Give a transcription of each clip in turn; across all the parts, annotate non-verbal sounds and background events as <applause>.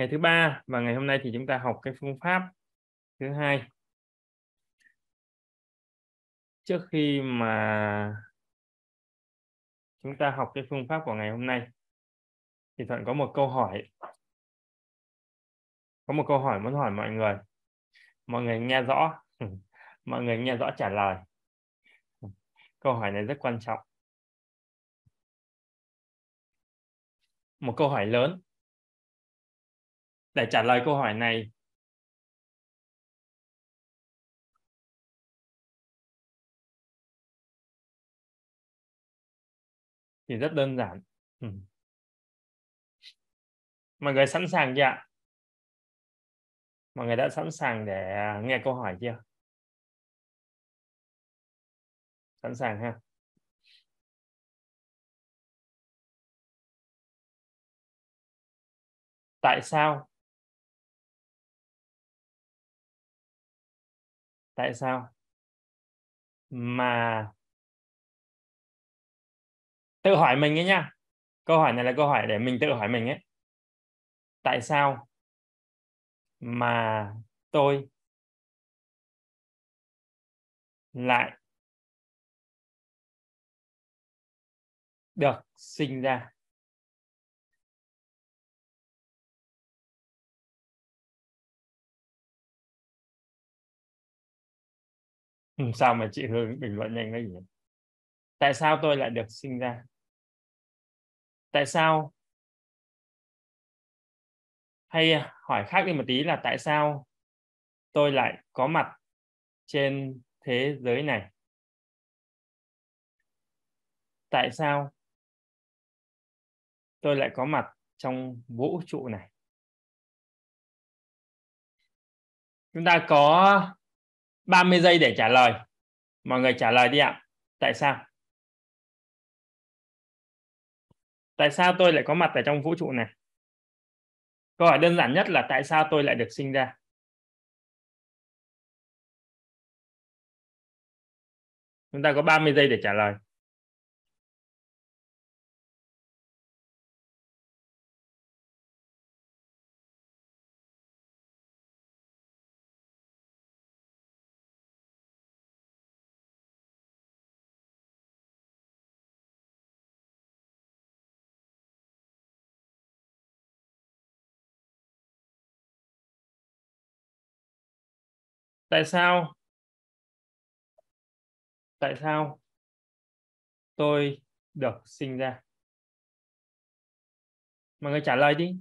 ngày thứ ba và ngày hôm nay thì chúng ta học cái phương pháp thứ hai trước khi mà chúng ta học cái phương pháp của ngày hôm nay thì thuận có một câu hỏi có một câu hỏi muốn hỏi mọi người mọi người nghe rõ <laughs> mọi người nghe rõ trả lời câu hỏi này rất quan trọng một câu hỏi lớn để trả lời câu hỏi này thì rất đơn giản ừ. mọi người sẵn sàng chưa ạ mọi người đã sẵn sàng để nghe câu hỏi chưa sẵn sàng ha tại sao tại sao mà tự hỏi mình ấy nha câu hỏi này là câu hỏi để mình tự hỏi mình ấy tại sao mà tôi lại được sinh ra sao mà chị Hương bình luận nhanh đấy nhỉ? Tại sao tôi lại được sinh ra? Tại sao? Hay à, hỏi khác đi một tí là tại sao tôi lại có mặt trên thế giới này? Tại sao tôi lại có mặt trong vũ trụ này? Chúng ta có 30 giây để trả lời mọi người trả lời đi ạ tại sao tại sao tôi lại có mặt ở trong vũ trụ này câu hỏi đơn giản nhất là tại sao tôi lại được sinh ra chúng ta có 30 giây để trả lời tại sao tại sao tôi được sinh ra mọi người trả lời đi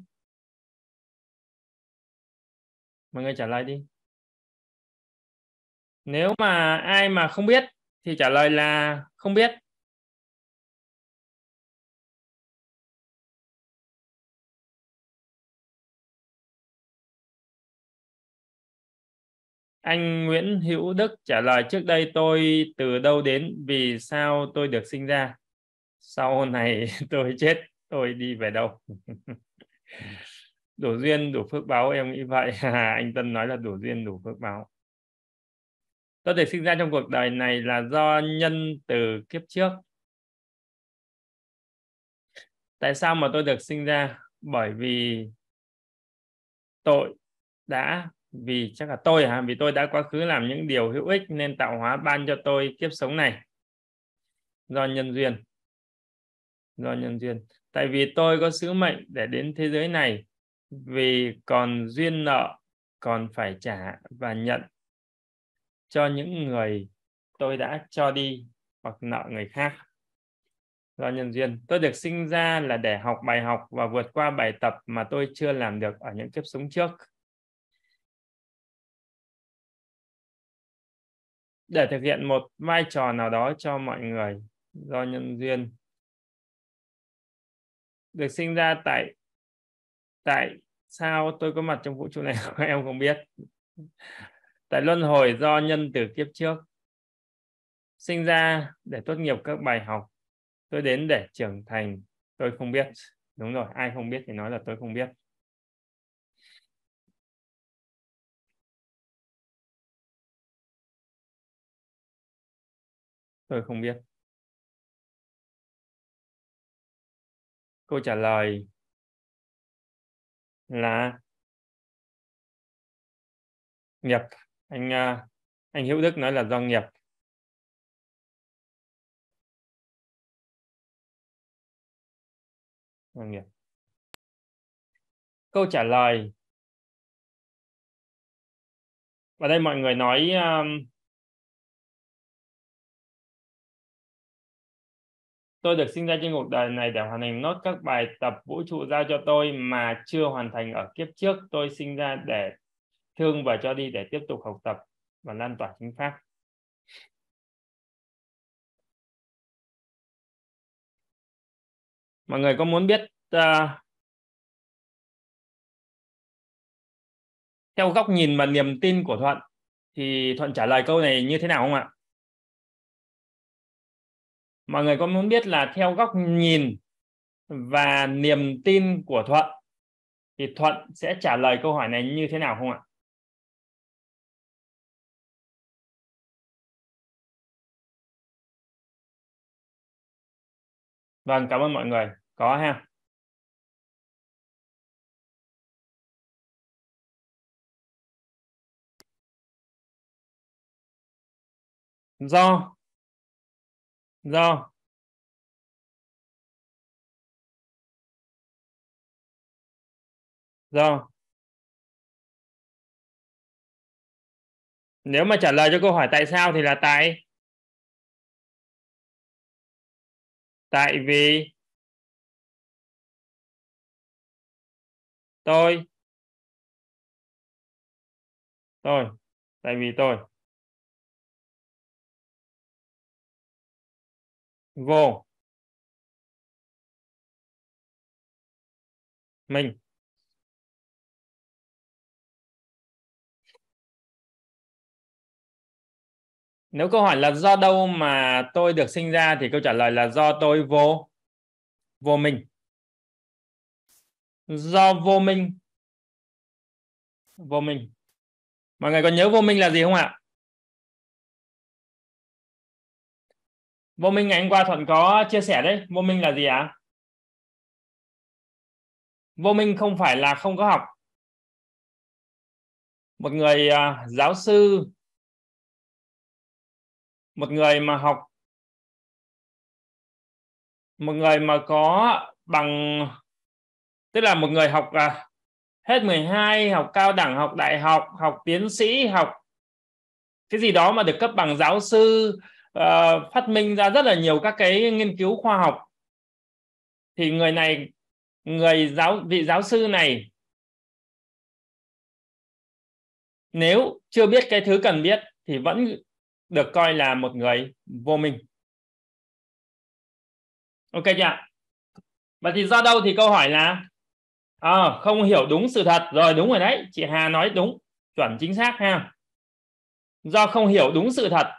mọi người trả lời đi nếu mà ai mà không biết thì trả lời là không biết Anh Nguyễn Hữu Đức trả lời trước đây tôi từ đâu đến vì sao tôi được sinh ra. Sau này <laughs> tôi chết tôi đi về đâu. <laughs> đủ duyên đủ phước báo em nghĩ vậy. <laughs> anh Tân nói là đủ duyên đủ phước báo. Tôi được sinh ra trong cuộc đời này là do nhân từ kiếp trước. Tại sao mà tôi được sinh ra? Bởi vì tội đã vì chắc là tôi hả vì tôi đã quá khứ làm những điều hữu ích nên tạo hóa ban cho tôi kiếp sống này do nhân duyên do nhân duyên tại vì tôi có sứ mệnh để đến thế giới này vì còn duyên nợ còn phải trả và nhận cho những người tôi đã cho đi hoặc nợ người khác do nhân duyên tôi được sinh ra là để học bài học và vượt qua bài tập mà tôi chưa làm được ở những kiếp sống trước để thực hiện một vai trò nào đó cho mọi người do nhân duyên được sinh ra tại tại sao tôi có mặt trong vũ trụ này <laughs> em không biết tại luân hồi do nhân từ kiếp trước sinh ra để tốt nghiệp các bài học tôi đến để trưởng thành tôi không biết đúng rồi ai không biết thì nói là tôi không biết tôi không biết câu trả lời là nghiệp anh à, anh hữu đức nói là do nghiệp do nghiệp câu trả lời và đây mọi người nói à, Tôi được sinh ra trên cuộc đời này để hoàn thành nốt các bài tập vũ trụ giao cho tôi mà chưa hoàn thành ở kiếp trước. Tôi sinh ra để thương và cho đi để tiếp tục học tập và lan tỏa chính pháp. Mọi người có muốn biết uh, theo góc nhìn và niềm tin của Thuận thì Thuận trả lời câu này như thế nào không ạ? mọi người có muốn biết là theo góc nhìn và niềm tin của thuận thì thuận sẽ trả lời câu hỏi này như thế nào không ạ vâng cảm ơn mọi người có ha do do do nếu mà trả lời cho câu hỏi tại sao thì là tại tại vì tôi tôi tại vì tôi vô mình nếu câu hỏi là do đâu mà tôi được sinh ra thì câu trả lời là do tôi vô vô minh do vô minh vô minh mọi người còn nhớ vô minh là gì không ạ vô minh ngày hôm qua thuận có chia sẻ đấy vô minh là gì ạ à? vô minh không phải là không có học một người uh, giáo sư một người mà học một người mà có bằng tức là một người học à, hết 12 học cao đẳng học đại học học tiến sĩ học cái gì đó mà được cấp bằng giáo sư uh, phát minh ra rất là nhiều các cái nghiên cứu khoa học thì người này người giáo vị giáo sư này nếu chưa biết cái thứ cần biết thì vẫn được coi là một người vô minh ok chưa và thì do đâu thì câu hỏi là à, không hiểu đúng sự thật rồi đúng rồi đấy chị hà nói đúng chuẩn chính xác ha do không hiểu đúng sự thật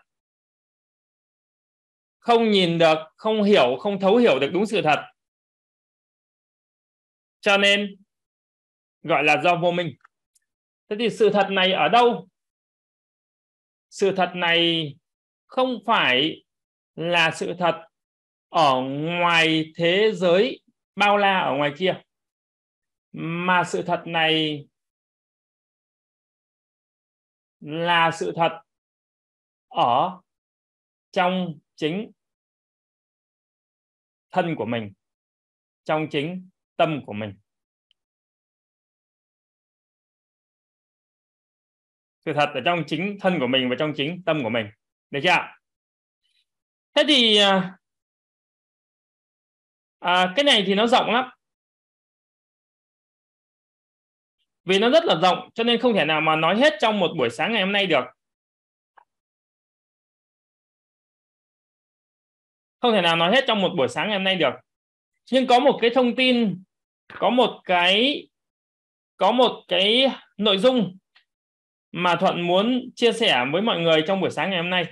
không nhìn được không hiểu không thấu hiểu được đúng sự thật cho nên gọi là do vô minh thế thì sự thật này ở đâu sự thật này không phải là sự thật ở ngoài thế giới bao la ở ngoài kia mà sự thật này là sự thật ở trong chính thân của mình trong chính tâm của mình sự thật ở trong chính thân của mình và trong chính tâm của mình được chưa thế thì à, à, cái này thì nó rộng lắm vì nó rất là rộng cho nên không thể nào mà nói hết trong một buổi sáng ngày hôm nay được không thể nào nói hết trong một buổi sáng ngày hôm nay được nhưng có một cái thông tin có một cái có một cái nội dung mà thuận muốn chia sẻ với mọi người trong buổi sáng ngày hôm nay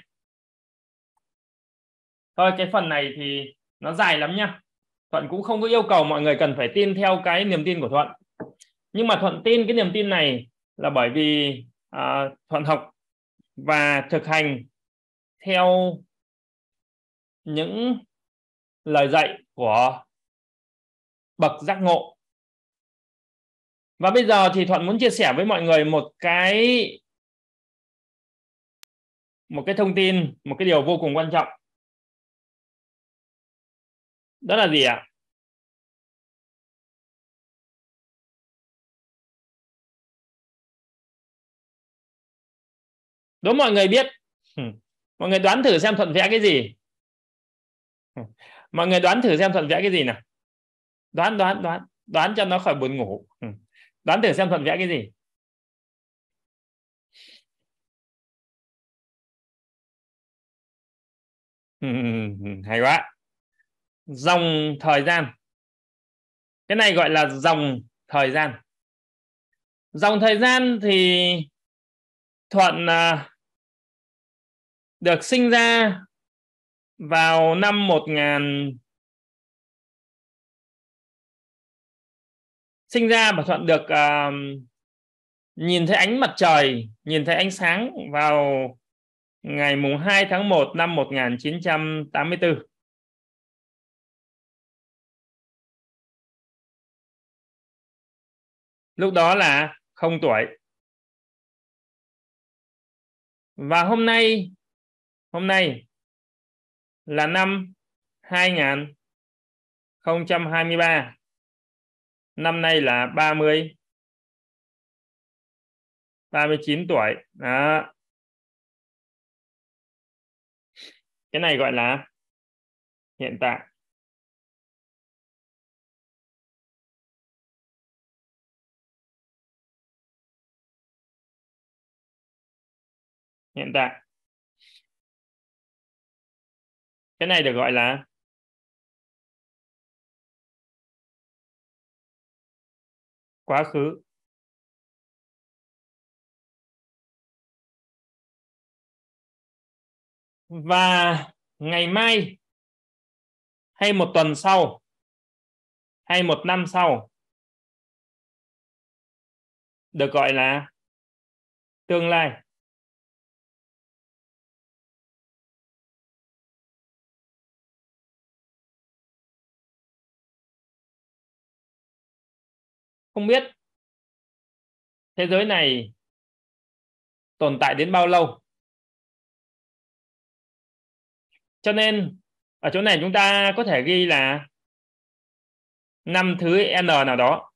thôi cái phần này thì nó dài lắm nha thuận cũng không có yêu cầu mọi người cần phải tin theo cái niềm tin của thuận nhưng mà thuận tin cái niềm tin này là bởi vì à, thuận học và thực hành theo những lời dạy của bậc giác ngộ và bây giờ thì thuận muốn chia sẻ với mọi người một cái một cái thông tin một cái điều vô cùng quan trọng đó là gì ạ à? đố mọi người biết <laughs> mọi người đoán thử xem thuận vẽ cái gì <laughs> mọi người đoán thử xem thuận vẽ cái gì nào đoán đoán đoán đoán cho nó khỏi buồn ngủ ừ. đoán thử xem thuận vẽ cái gì <laughs> hay quá dòng thời gian cái này gọi là dòng thời gian dòng thời gian thì thuận à, được sinh ra vào năm 1000 sinh ra và thuận được uh, nhìn thấy ánh mặt trời, nhìn thấy ánh sáng vào ngày mùng 2 tháng 1 năm 1984. Lúc đó là không tuổi. Và hôm nay hôm nay là năm 2023 năm nay là 30 39 tuổi đó cái này gọi là hiện tại hiện tại cái này được gọi là quá khứ và ngày mai hay một tuần sau hay một năm sau được gọi là tương lai không biết thế giới này tồn tại đến bao lâu cho nên ở chỗ này chúng ta có thể ghi là năm thứ n nào đó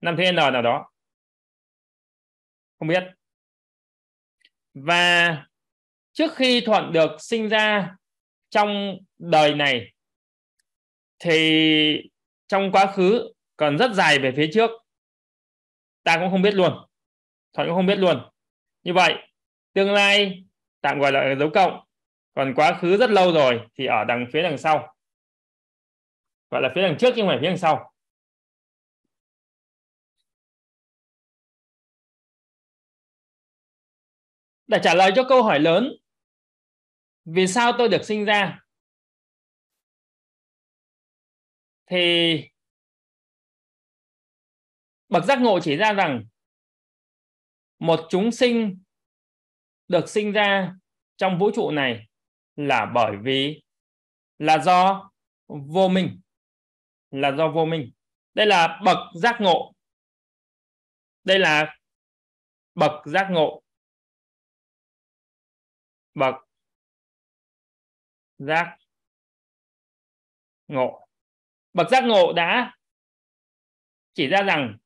năm thứ n nào đó không biết và trước khi thuận được sinh ra trong đời này thì trong quá khứ còn rất dài về phía trước ta cũng không biết luôn thuận cũng không biết luôn như vậy tương lai tạm gọi là dấu cộng còn quá khứ rất lâu rồi thì ở đằng phía đằng sau gọi là phía đằng trước chứ không phải phía đằng sau để trả lời cho câu hỏi lớn vì sao tôi được sinh ra thì bậc giác ngộ chỉ ra rằng một chúng sinh được sinh ra trong vũ trụ này là bởi vì là do vô minh là do vô minh đây là bậc giác ngộ đây là bậc giác ngộ bậc giác ngộ bậc giác ngộ đã chỉ ra rằng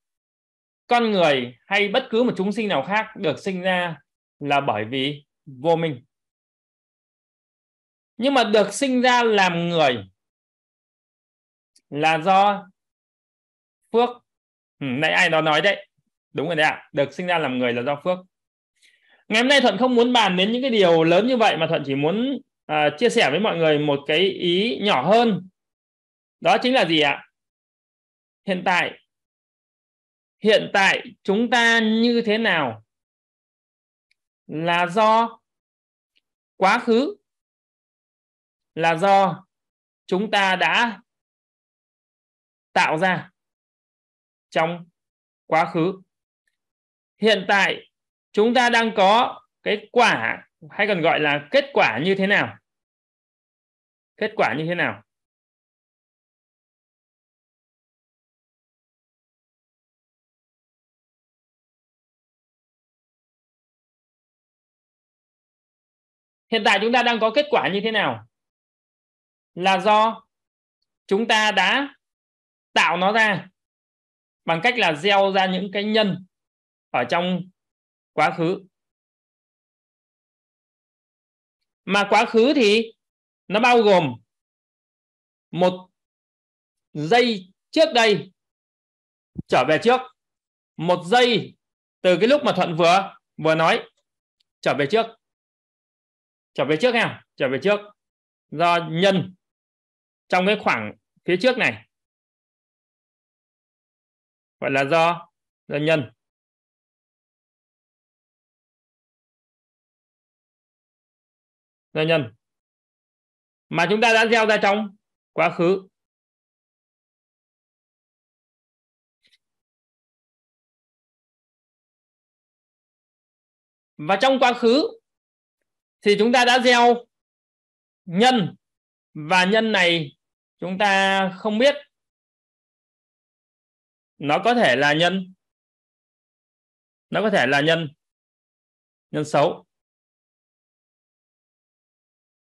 con người hay bất cứ một chúng sinh nào khác được sinh ra là bởi vì vô minh nhưng mà được sinh ra làm người là do phước ừ, nãy ai đó nói đấy đúng rồi đấy ạ à. được sinh ra làm người là do phước ngày hôm nay thuận không muốn bàn đến những cái điều lớn như vậy mà thuận chỉ muốn uh, chia sẻ với mọi người một cái ý nhỏ hơn đó chính là gì ạ hiện tại hiện tại chúng ta như thế nào là do quá khứ là do chúng ta đã tạo ra trong quá khứ hiện tại chúng ta đang có cái quả hay còn gọi là kết quả như thế nào kết quả như thế nào hiện tại chúng ta đang có kết quả như thế nào là do chúng ta đã tạo nó ra bằng cách là gieo ra những cái nhân ở trong quá khứ mà quá khứ thì nó bao gồm một giây trước đây trở về trước một giây từ cái lúc mà thuận vừa vừa nói trở về trước trở về trước em trở về trước do nhân trong cái khoảng phía trước này gọi là do do nhân do nhân mà chúng ta đã gieo ra trong quá khứ và trong quá khứ thì chúng ta đã gieo nhân và nhân này chúng ta không biết nó có thể là nhân nó có thể là nhân nhân xấu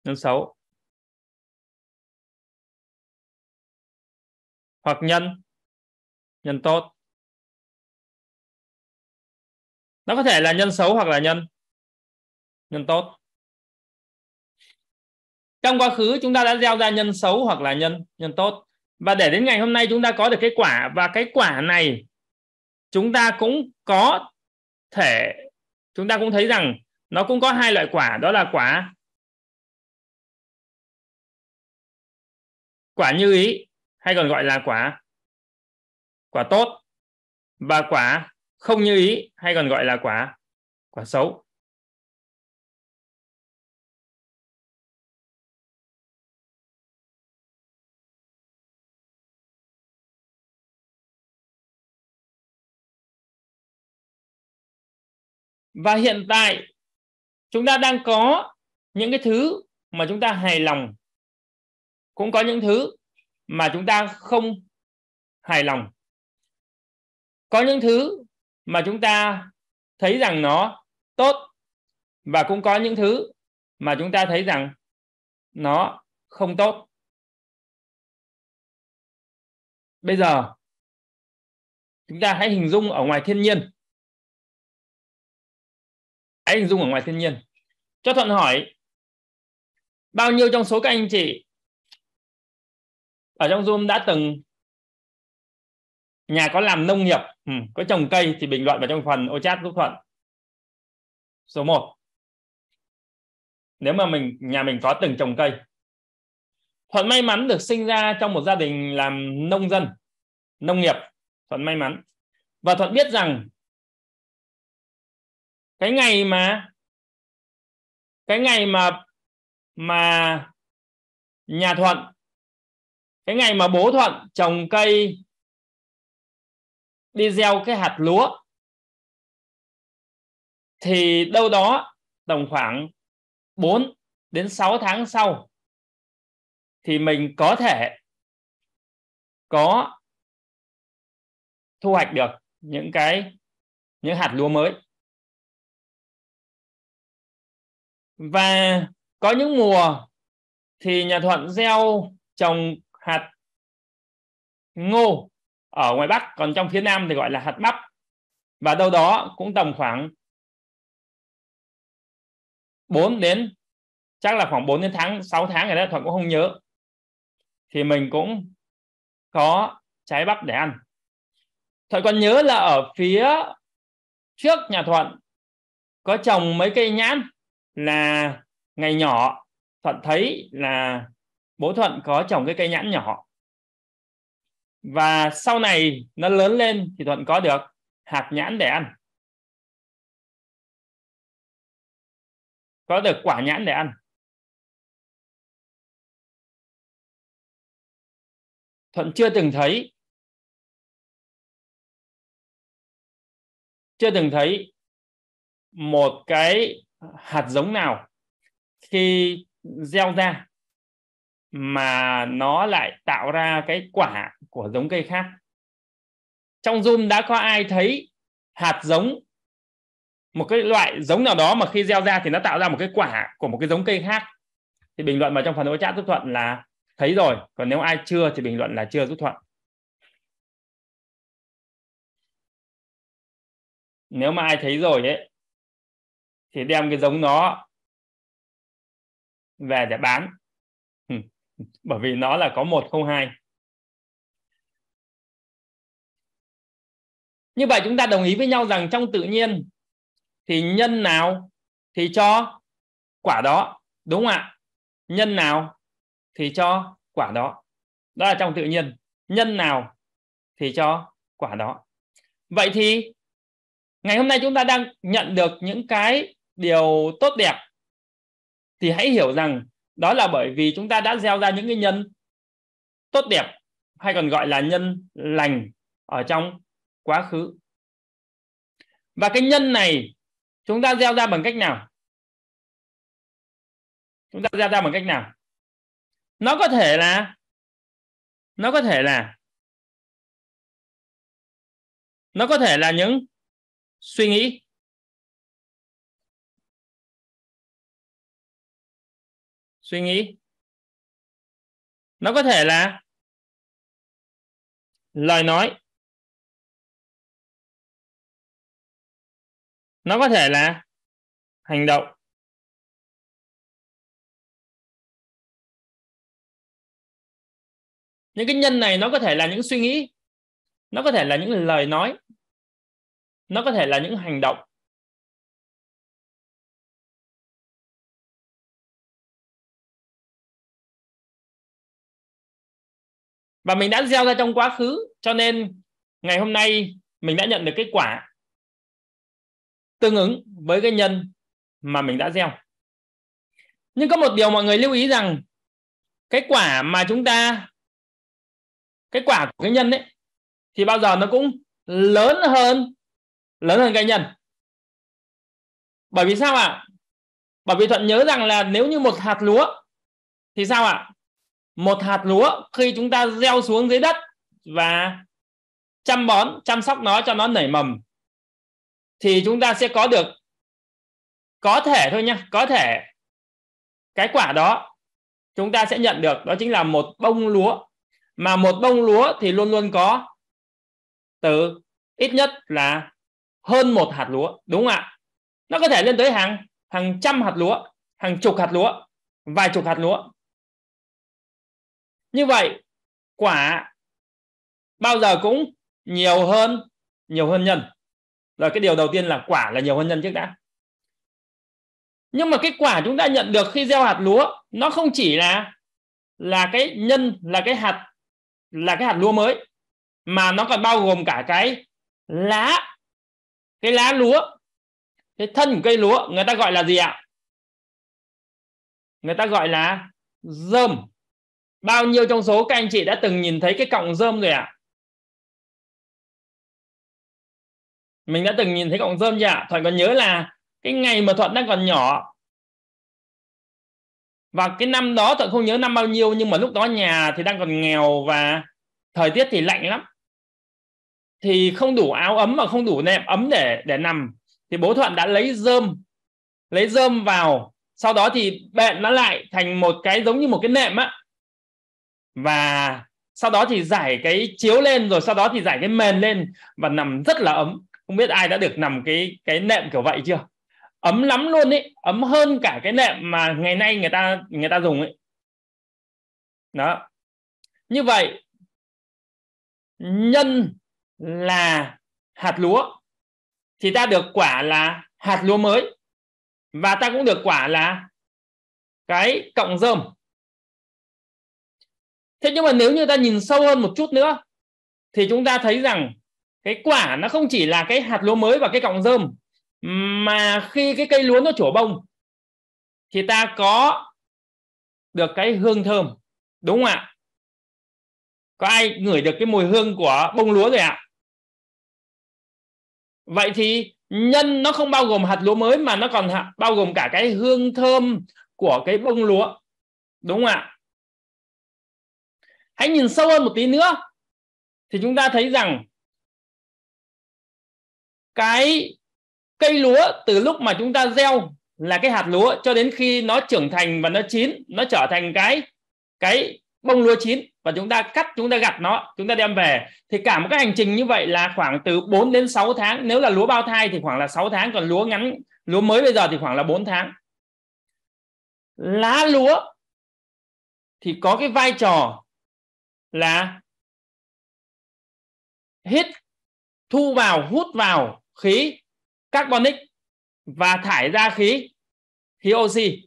nhân xấu hoặc nhân nhân tốt nó có thể là nhân xấu hoặc là nhân nhân tốt trong quá khứ chúng ta đã gieo ra nhân xấu hoặc là nhân nhân tốt và để đến ngày hôm nay chúng ta có được cái quả và cái quả này chúng ta cũng có thể chúng ta cũng thấy rằng nó cũng có hai loại quả đó là quả quả như ý hay còn gọi là quả quả tốt và quả không như ý hay còn gọi là quả quả xấu và hiện tại chúng ta đang có những cái thứ mà chúng ta hài lòng cũng có những thứ mà chúng ta không hài lòng có những thứ mà chúng ta thấy rằng nó tốt và cũng có những thứ mà chúng ta thấy rằng nó không tốt bây giờ chúng ta hãy hình dung ở ngoài thiên nhiên anh hình dung ở ngoài thiên nhiên cho thuận hỏi bao nhiêu trong số các anh chị ở trong zoom đã từng nhà có làm nông nghiệp ừ, có trồng cây thì bình luận vào trong phần ô chat giúp thuận số 1 nếu mà mình nhà mình có từng trồng cây thuận may mắn được sinh ra trong một gia đình làm nông dân nông nghiệp thuận may mắn và thuận biết rằng cái ngày mà cái ngày mà mà nhà thuận cái ngày mà bố thuận trồng cây đi gieo cái hạt lúa thì đâu đó tầm khoảng 4 đến 6 tháng sau thì mình có thể có thu hoạch được những cái những hạt lúa mới và có những mùa thì nhà thuận gieo trồng hạt ngô ở ngoài bắc còn trong phía nam thì gọi là hạt bắp và đâu đó cũng tầm khoảng 4 đến chắc là khoảng 4 đến tháng 6 tháng rồi đó Thuận cũng không nhớ thì mình cũng có trái bắp để ăn Thuận còn nhớ là ở phía trước nhà Thuận có trồng mấy cây nhãn là ngày nhỏ thuận thấy là bố thuận có trồng cái cây nhãn nhỏ và sau này nó lớn lên thì thuận có được hạt nhãn để ăn có được quả nhãn để ăn thuận chưa từng thấy chưa từng thấy một cái hạt giống nào khi gieo ra mà nó lại tạo ra cái quả của giống cây khác trong zoom đã có ai thấy hạt giống một cái loại giống nào đó mà khi gieo ra thì nó tạo ra một cái quả của một cái giống cây khác thì bình luận vào trong phần đối chat giúp thuận là thấy rồi còn nếu ai chưa thì bình luận là chưa giúp thuận nếu mà ai thấy rồi ấy thì đem cái giống nó về để bán bởi vì nó là có một không hai. như vậy chúng ta đồng ý với nhau rằng trong tự nhiên thì nhân nào thì cho quả đó đúng không ạ nhân nào thì cho quả đó đó là trong tự nhiên nhân nào thì cho quả đó vậy thì ngày hôm nay chúng ta đang nhận được những cái điều tốt đẹp thì hãy hiểu rằng đó là bởi vì chúng ta đã gieo ra những cái nhân tốt đẹp hay còn gọi là nhân lành ở trong quá khứ và cái nhân này chúng ta gieo ra bằng cách nào chúng ta gieo ra bằng cách nào nó có thể là nó có thể là nó có thể là những suy nghĩ suy nghĩ nó có thể là lời nói nó có thể là hành động những cái nhân này nó có thể là những suy nghĩ nó có thể là những lời nói nó có thể là những hành động và mình đã gieo ra trong quá khứ cho nên ngày hôm nay mình đã nhận được kết quả tương ứng với cái nhân mà mình đã gieo nhưng có một điều mọi người lưu ý rằng cái quả mà chúng ta cái quả của cái nhân ấy thì bao giờ nó cũng lớn hơn lớn hơn cái nhân bởi vì sao ạ à? bởi vì thuận nhớ rằng là nếu như một hạt lúa thì sao ạ à? một hạt lúa khi chúng ta gieo xuống dưới đất và chăm bón chăm sóc nó cho nó nảy mầm thì chúng ta sẽ có được có thể thôi nha có thể cái quả đó chúng ta sẽ nhận được đó chính là một bông lúa mà một bông lúa thì luôn luôn có từ ít nhất là hơn một hạt lúa đúng không ạ nó có thể lên tới hàng hàng trăm hạt lúa hàng chục hạt lúa vài chục hạt lúa như vậy quả bao giờ cũng nhiều hơn nhiều hơn nhân rồi cái điều đầu tiên là quả là nhiều hơn nhân trước đã nhưng mà cái quả chúng ta nhận được khi gieo hạt lúa nó không chỉ là là cái nhân là cái hạt là cái hạt lúa mới mà nó còn bao gồm cả cái lá cái lá lúa cái thân của cây lúa người ta gọi là gì ạ người ta gọi là dơm bao nhiêu trong số các anh chị đã từng nhìn thấy cái cọng rơm rồi ạ à? mình đã từng nhìn thấy cọng rơm chưa ạ à? thuận còn nhớ là cái ngày mà thuận đang còn nhỏ và cái năm đó thuận không nhớ năm bao nhiêu nhưng mà lúc đó nhà thì đang còn nghèo và thời tiết thì lạnh lắm thì không đủ áo ấm và không đủ nệm ấm để để nằm thì bố thuận đã lấy rơm lấy rơm vào sau đó thì bện nó lại thành một cái giống như một cái nệm á và sau đó thì giải cái chiếu lên rồi sau đó thì giải cái mền lên và nằm rất là ấm không biết ai đã được nằm cái cái nệm kiểu vậy chưa ấm lắm luôn ấy ấm hơn cả cái nệm mà ngày nay người ta người ta dùng ấy đó như vậy nhân là hạt lúa thì ta được quả là hạt lúa mới và ta cũng được quả là cái cộng rơm thế nhưng mà nếu như ta nhìn sâu hơn một chút nữa thì chúng ta thấy rằng cái quả nó không chỉ là cái hạt lúa mới và cái cọng rơm mà khi cái cây lúa nó trổ bông thì ta có được cái hương thơm đúng không ạ có ai ngửi được cái mùi hương của bông lúa rồi ạ vậy thì nhân nó không bao gồm hạt lúa mới mà nó còn bao gồm cả cái hương thơm của cái bông lúa đúng không ạ hãy nhìn sâu hơn một tí nữa thì chúng ta thấy rằng cái cây lúa từ lúc mà chúng ta gieo là cái hạt lúa cho đến khi nó trưởng thành và nó chín nó trở thành cái cái bông lúa chín và chúng ta cắt chúng ta gặt nó chúng ta đem về thì cả một cái hành trình như vậy là khoảng từ 4 đến 6 tháng nếu là lúa bao thai thì khoảng là 6 tháng còn lúa ngắn lúa mới bây giờ thì khoảng là 4 tháng lá lúa thì có cái vai trò là hít thu vào hút vào khí carbonic và thải ra khí khí oxy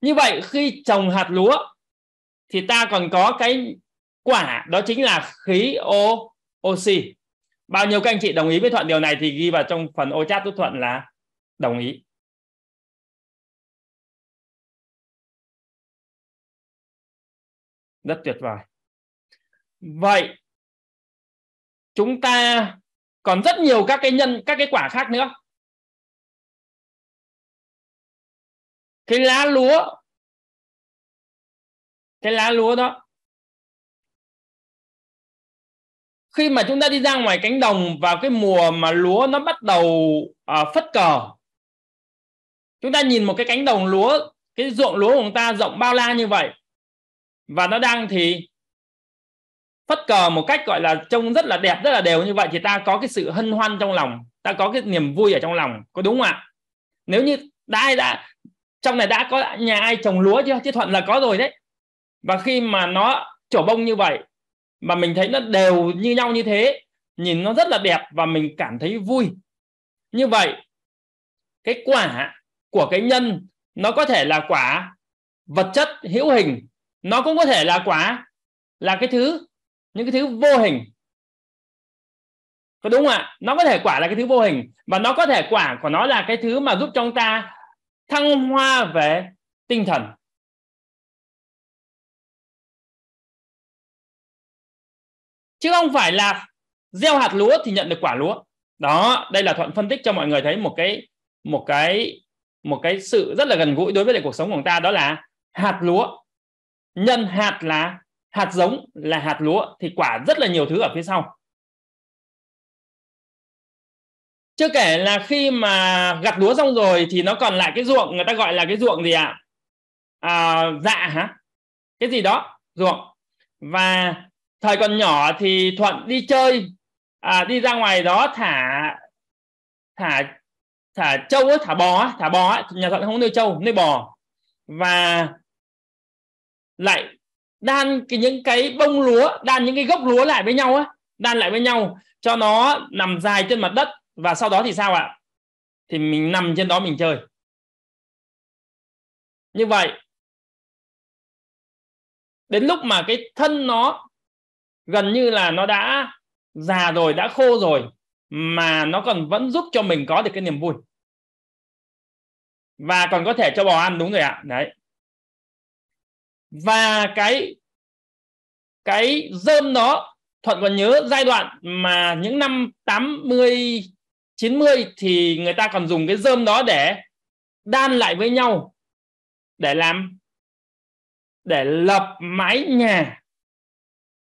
như vậy khi trồng hạt lúa thì ta còn có cái quả đó chính là khí o oxy bao nhiêu các anh chị đồng ý với thuận điều này thì ghi vào trong phần ô chat giúp thuận là đồng ý rất tuyệt vời vậy chúng ta còn rất nhiều các cái nhân các cái quả khác nữa cái lá lúa cái lá lúa đó khi mà chúng ta đi ra ngoài cánh đồng vào cái mùa mà lúa nó bắt đầu uh, phất cờ chúng ta nhìn một cái cánh đồng lúa cái ruộng lúa của chúng ta rộng bao la như vậy và nó đang thì phất cờ một cách gọi là trông rất là đẹp rất là đều như vậy thì ta có cái sự hân hoan trong lòng ta có cái niềm vui ở trong lòng có đúng không ạ nếu như đã ai đã trong này đã có nhà ai trồng lúa chưa chứ thuận là có rồi đấy và khi mà nó trổ bông như vậy mà mình thấy nó đều như nhau như thế nhìn nó rất là đẹp và mình cảm thấy vui như vậy cái quả của cái nhân nó có thể là quả vật chất hữu hình nó cũng có thể là quả là cái thứ những cái thứ vô hình có đúng không ạ nó có thể quả là cái thứ vô hình và nó có thể quả của nó là cái thứ mà giúp cho chúng ta thăng hoa về tinh thần chứ không phải là gieo hạt lúa thì nhận được quả lúa đó đây là thuận phân tích cho mọi người thấy một cái một cái một cái sự rất là gần gũi đối với lại cuộc sống của chúng ta đó là hạt lúa nhân hạt là hạt giống là hạt lúa thì quả rất là nhiều thứ ở phía sau chưa kể là khi mà gặt lúa xong rồi thì nó còn lại cái ruộng người ta gọi là cái ruộng gì ạ à? à, dạ hả cái gì đó ruộng và thời còn nhỏ thì thuận đi chơi à, đi ra ngoài đó thả thả thả trâu ấy, thả bò ấy, thả bò ấy. nhà thuận không nuôi trâu nuôi bò và lại đan cái những cái bông lúa đan những cái gốc lúa lại với nhau á đan lại với nhau cho nó nằm dài trên mặt đất và sau đó thì sao ạ thì mình nằm trên đó mình chơi như vậy đến lúc mà cái thân nó gần như là nó đã già rồi đã khô rồi mà nó còn vẫn giúp cho mình có được cái niềm vui và còn có thể cho bò ăn đúng rồi ạ đấy và cái cái dơm đó Thuận còn nhớ giai đoạn mà những năm 80 90 thì người ta còn dùng cái dơm đó để đan lại với nhau để làm để lập mái nhà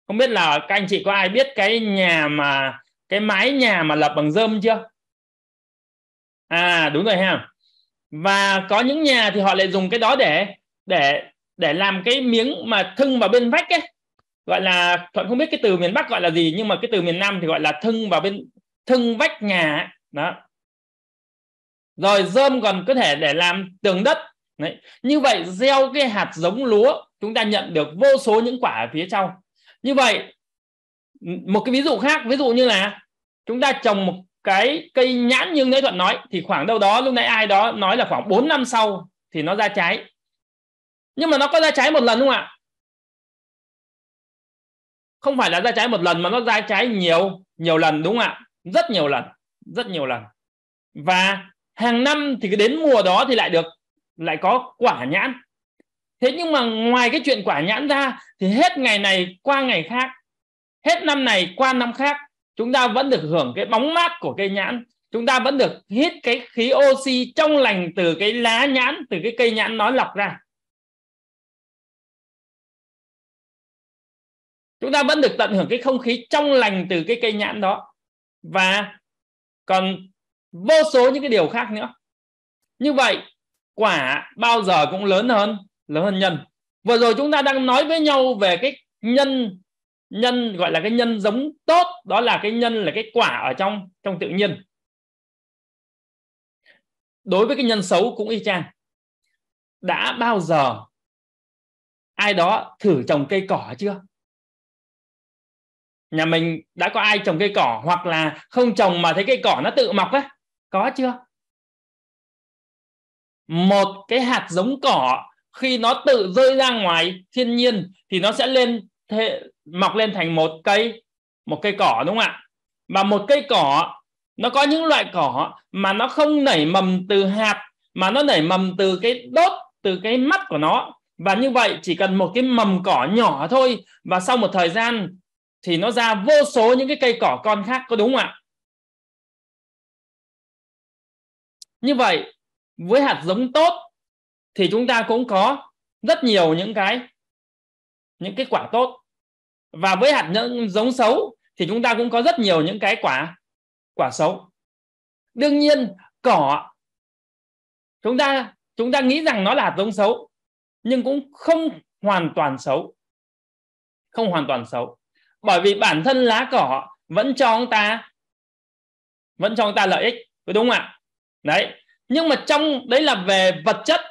không biết là các anh chị có ai biết cái nhà mà cái mái nhà mà lập bằng dơm chưa à đúng rồi ha và có những nhà thì họ lại dùng cái đó để để để làm cái miếng mà thưng vào bên vách ấy gọi là thuận không biết cái từ miền bắc gọi là gì nhưng mà cái từ miền nam thì gọi là thưng vào bên thưng vách nhà đó rồi dơm còn có thể để làm tường đất Đấy. như vậy gieo cái hạt giống lúa chúng ta nhận được vô số những quả ở phía sau như vậy một cái ví dụ khác ví dụ như là chúng ta trồng một cái cây nhãn như Nguyễn Thuận nói thì khoảng đâu đó lúc nãy ai đó nói là khoảng 4 năm sau thì nó ra trái nhưng mà nó có ra trái một lần đúng không ạ không phải là ra trái một lần mà nó ra trái nhiều nhiều lần đúng không ạ rất nhiều lần rất nhiều lần và hàng năm thì đến mùa đó thì lại được lại có quả nhãn thế nhưng mà ngoài cái chuyện quả nhãn ra thì hết ngày này qua ngày khác hết năm này qua năm khác chúng ta vẫn được hưởng cái bóng mát của cây nhãn chúng ta vẫn được hít cái khí oxy trong lành từ cái lá nhãn từ cái cây nhãn nó lọc ra chúng ta vẫn được tận hưởng cái không khí trong lành từ cái cây nhãn đó và còn vô số những cái điều khác nữa như vậy quả bao giờ cũng lớn hơn lớn hơn nhân vừa rồi chúng ta đang nói với nhau về cái nhân nhân gọi là cái nhân giống tốt đó là cái nhân là cái quả ở trong trong tự nhiên đối với cái nhân xấu cũng y chang đã bao giờ ai đó thử trồng cây cỏ chưa nhà mình đã có ai trồng cây cỏ hoặc là không trồng mà thấy cây cỏ nó tự mọc á có chưa một cái hạt giống cỏ khi nó tự rơi ra ngoài thiên nhiên thì nó sẽ lên thế, mọc lên thành một cây một cây cỏ đúng không ạ và một cây cỏ nó có những loại cỏ mà nó không nảy mầm từ hạt mà nó nảy mầm từ cái đốt từ cái mắt của nó và như vậy chỉ cần một cái mầm cỏ nhỏ thôi và sau một thời gian thì nó ra vô số những cái cây cỏ con khác có đúng không ạ như vậy với hạt giống tốt thì chúng ta cũng có rất nhiều những cái những cái quả tốt và với hạt giống xấu thì chúng ta cũng có rất nhiều những cái quả quả xấu đương nhiên cỏ chúng ta chúng ta nghĩ rằng nó là hạt giống xấu nhưng cũng không hoàn toàn xấu không hoàn toàn xấu bởi vì bản thân lá cỏ vẫn cho ông ta vẫn cho ông ta lợi ích có đúng không ạ đấy nhưng mà trong đấy là về vật chất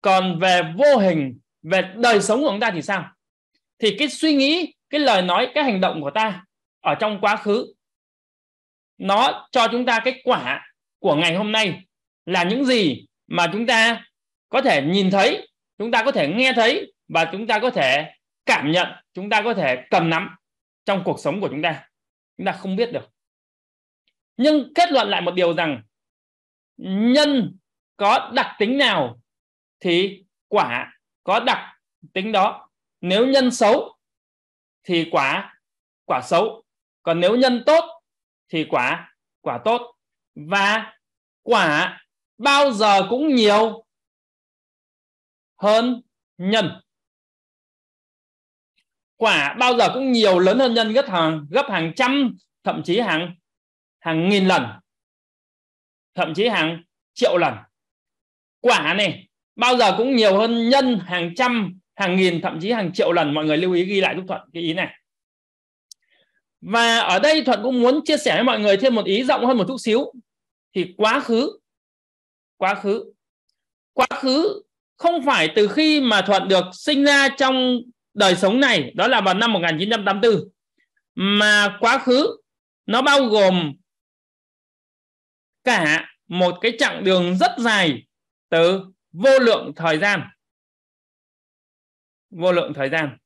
còn về vô hình về đời sống của ông ta thì sao thì cái suy nghĩ cái lời nói cái hành động của ta ở trong quá khứ nó cho chúng ta kết quả của ngày hôm nay là những gì mà chúng ta có thể nhìn thấy chúng ta có thể nghe thấy và chúng ta có thể cảm nhận chúng ta có thể cầm nắm trong cuộc sống của chúng ta chúng ta không biết được nhưng kết luận lại một điều rằng nhân có đặc tính nào thì quả có đặc tính đó nếu nhân xấu thì quả quả xấu còn nếu nhân tốt thì quả quả tốt và quả bao giờ cũng nhiều hơn nhân quả bao giờ cũng nhiều lớn hơn nhân gấp hàng gấp hàng trăm thậm chí hàng hàng nghìn lần thậm chí hàng triệu lần quả này bao giờ cũng nhiều hơn nhân hàng trăm hàng nghìn thậm chí hàng triệu lần mọi người lưu ý ghi lại giúp thuận cái ý này và ở đây thuận cũng muốn chia sẻ với mọi người thêm một ý rộng hơn một chút xíu thì quá khứ quá khứ quá khứ không phải từ khi mà thuận được sinh ra trong đời sống này đó là vào năm 1984 mà quá khứ nó bao gồm cả một cái chặng đường rất dài từ vô lượng thời gian vô lượng thời gian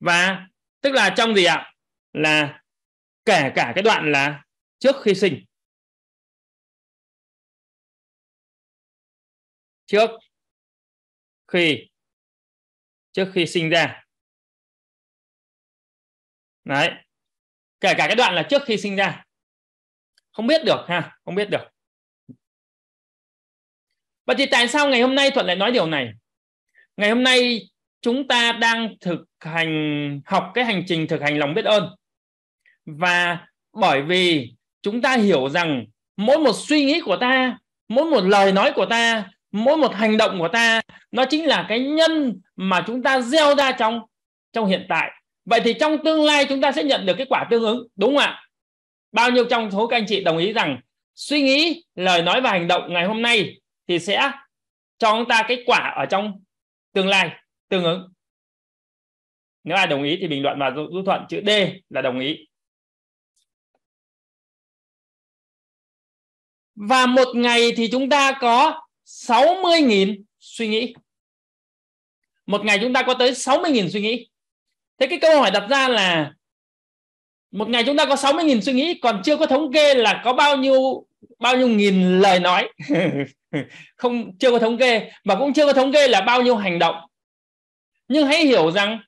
và tức là trong gì ạ là kể cả cái đoạn là trước khi sinh trước khi trước khi sinh ra đấy kể cả cái đoạn là trước khi sinh ra không biết được ha không biết được vậy thì tại sao ngày hôm nay thuận lại nói điều này ngày hôm nay chúng ta đang thực hành học cái hành trình thực hành lòng biết ơn và bởi vì chúng ta hiểu rằng mỗi một suy nghĩ của ta mỗi một lời nói của ta mỗi một hành động của ta nó chính là cái nhân mà chúng ta gieo ra trong trong hiện tại vậy thì trong tương lai chúng ta sẽ nhận được kết quả tương ứng đúng không ạ bao nhiêu trong số các anh chị đồng ý rằng suy nghĩ lời nói và hành động ngày hôm nay thì sẽ cho chúng ta kết quả ở trong tương lai tương ứng nếu ai đồng ý thì bình luận và giúp thuận chữ D là đồng ý và một ngày thì chúng ta có 60.000 suy nghĩ. Một ngày chúng ta có tới 60.000 suy nghĩ. Thế cái câu hỏi đặt ra là một ngày chúng ta có 60.000 suy nghĩ còn chưa có thống kê là có bao nhiêu bao nhiêu nghìn lời nói. <laughs> không chưa có thống kê mà cũng chưa có thống kê là bao nhiêu hành động. Nhưng hãy hiểu rằng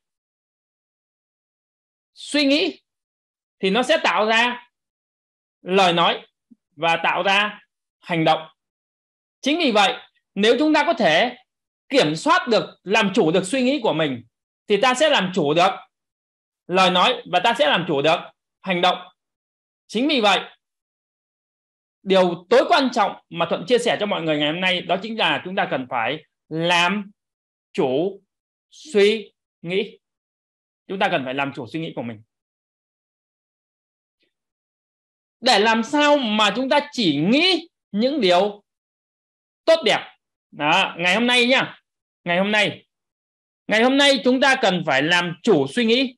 suy nghĩ thì nó sẽ tạo ra lời nói và tạo ra hành động chính vì vậy nếu chúng ta có thể kiểm soát được làm chủ được suy nghĩ của mình thì ta sẽ làm chủ được lời nói và ta sẽ làm chủ được hành động chính vì vậy điều tối quan trọng mà thuận chia sẻ cho mọi người ngày hôm nay đó chính là chúng ta cần phải làm chủ suy nghĩ chúng ta cần phải làm chủ suy nghĩ của mình để làm sao mà chúng ta chỉ nghĩ những điều tốt đẹp đó, ngày hôm nay nhá ngày hôm nay ngày hôm nay chúng ta cần phải làm chủ suy nghĩ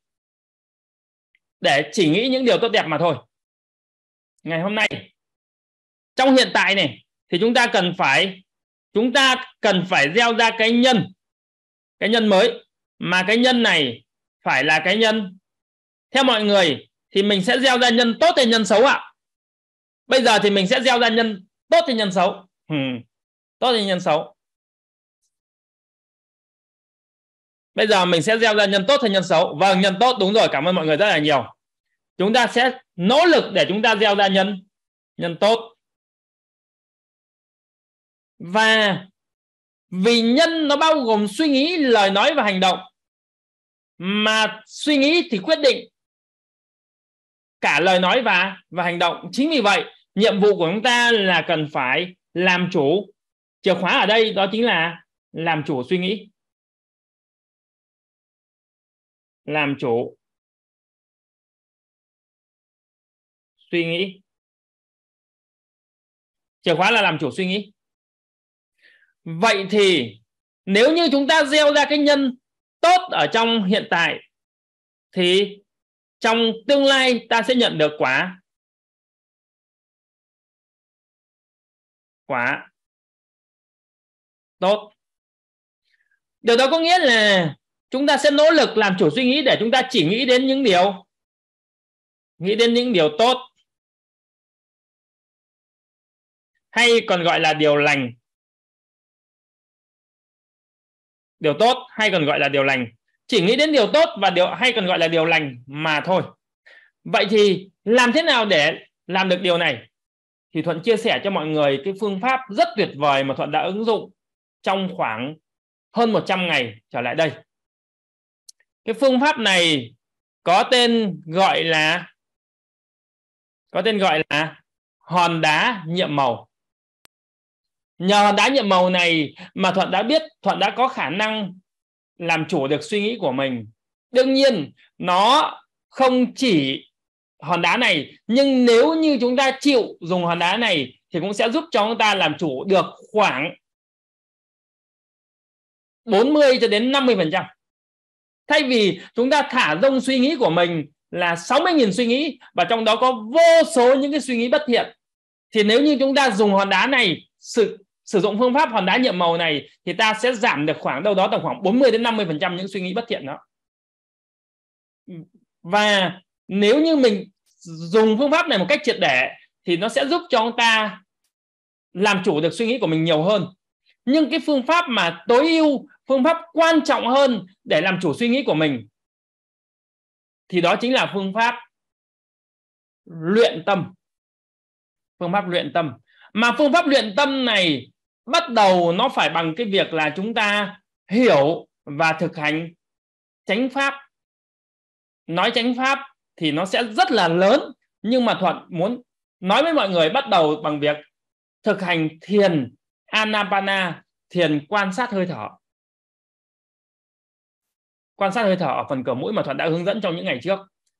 để chỉ nghĩ những điều tốt đẹp mà thôi ngày hôm nay trong hiện tại này thì chúng ta cần phải chúng ta cần phải gieo ra cái nhân cái nhân mới mà cái nhân này phải là cái nhân theo mọi người thì mình sẽ gieo ra nhân tốt hay nhân xấu ạ bây giờ thì mình sẽ gieo ra nhân tốt hay nhân xấu tốt hay nhân xấu bây giờ mình sẽ gieo ra nhân tốt hay nhân xấu vâng nhân tốt đúng rồi cảm ơn mọi người rất là nhiều chúng ta sẽ nỗ lực để chúng ta gieo ra nhân nhân tốt và vì nhân nó bao gồm suy nghĩ lời nói và hành động mà suy nghĩ thì quyết định cả lời nói và và hành động chính vì vậy nhiệm vụ của chúng ta là cần phải làm chủ chìa khóa ở đây đó chính là làm chủ suy nghĩ làm chủ suy nghĩ chìa khóa là làm chủ suy nghĩ vậy thì nếu như chúng ta gieo ra cái nhân tốt ở trong hiện tại thì trong tương lai ta sẽ nhận được quả quả tốt điều đó có nghĩa là chúng ta sẽ nỗ lực làm chủ suy nghĩ để chúng ta chỉ nghĩ đến những điều nghĩ đến những điều tốt hay còn gọi là điều lành điều tốt hay còn gọi là điều lành chỉ nghĩ đến điều tốt và điều hay còn gọi là điều lành mà thôi vậy thì làm thế nào để làm được điều này thì thuận chia sẻ cho mọi người cái phương pháp rất tuyệt vời mà thuận đã ứng dụng trong khoảng hơn 100 ngày trở lại đây. Cái phương pháp này có tên gọi là có tên gọi là hòn đá nhiệm màu. Nhờ hòn đá nhiệm màu này mà Thuận đã biết Thuận đã có khả năng làm chủ được suy nghĩ của mình. Đương nhiên nó không chỉ hòn đá này nhưng nếu như chúng ta chịu dùng hòn đá này thì cũng sẽ giúp cho chúng ta làm chủ được khoảng 40 cho đến 50%. Thay vì chúng ta thả rông suy nghĩ của mình là 60.000 suy nghĩ và trong đó có vô số những cái suy nghĩ bất thiện. Thì nếu như chúng ta dùng hòn đá này, sử sử dụng phương pháp hòn đá nhiệm màu này thì ta sẽ giảm được khoảng đâu đó tầm khoảng 40 đến 50% những suy nghĩ bất thiện đó. Và nếu như mình dùng phương pháp này một cách triệt để thì nó sẽ giúp cho ông ta làm chủ được suy nghĩ của mình nhiều hơn nhưng cái phương pháp mà tối ưu phương pháp quan trọng hơn để làm chủ suy nghĩ của mình thì đó chính là phương pháp luyện tâm phương pháp luyện tâm mà phương pháp luyện tâm này bắt đầu nó phải bằng cái việc là chúng ta hiểu và thực hành chánh pháp nói chánh pháp thì nó sẽ rất là lớn nhưng mà thuận muốn nói với mọi người bắt đầu bằng việc thực hành thiền Anapana thiền quan sát hơi thở quan sát hơi thở ở phần cửa mũi mà Thuận đã hướng dẫn trong những ngày trước.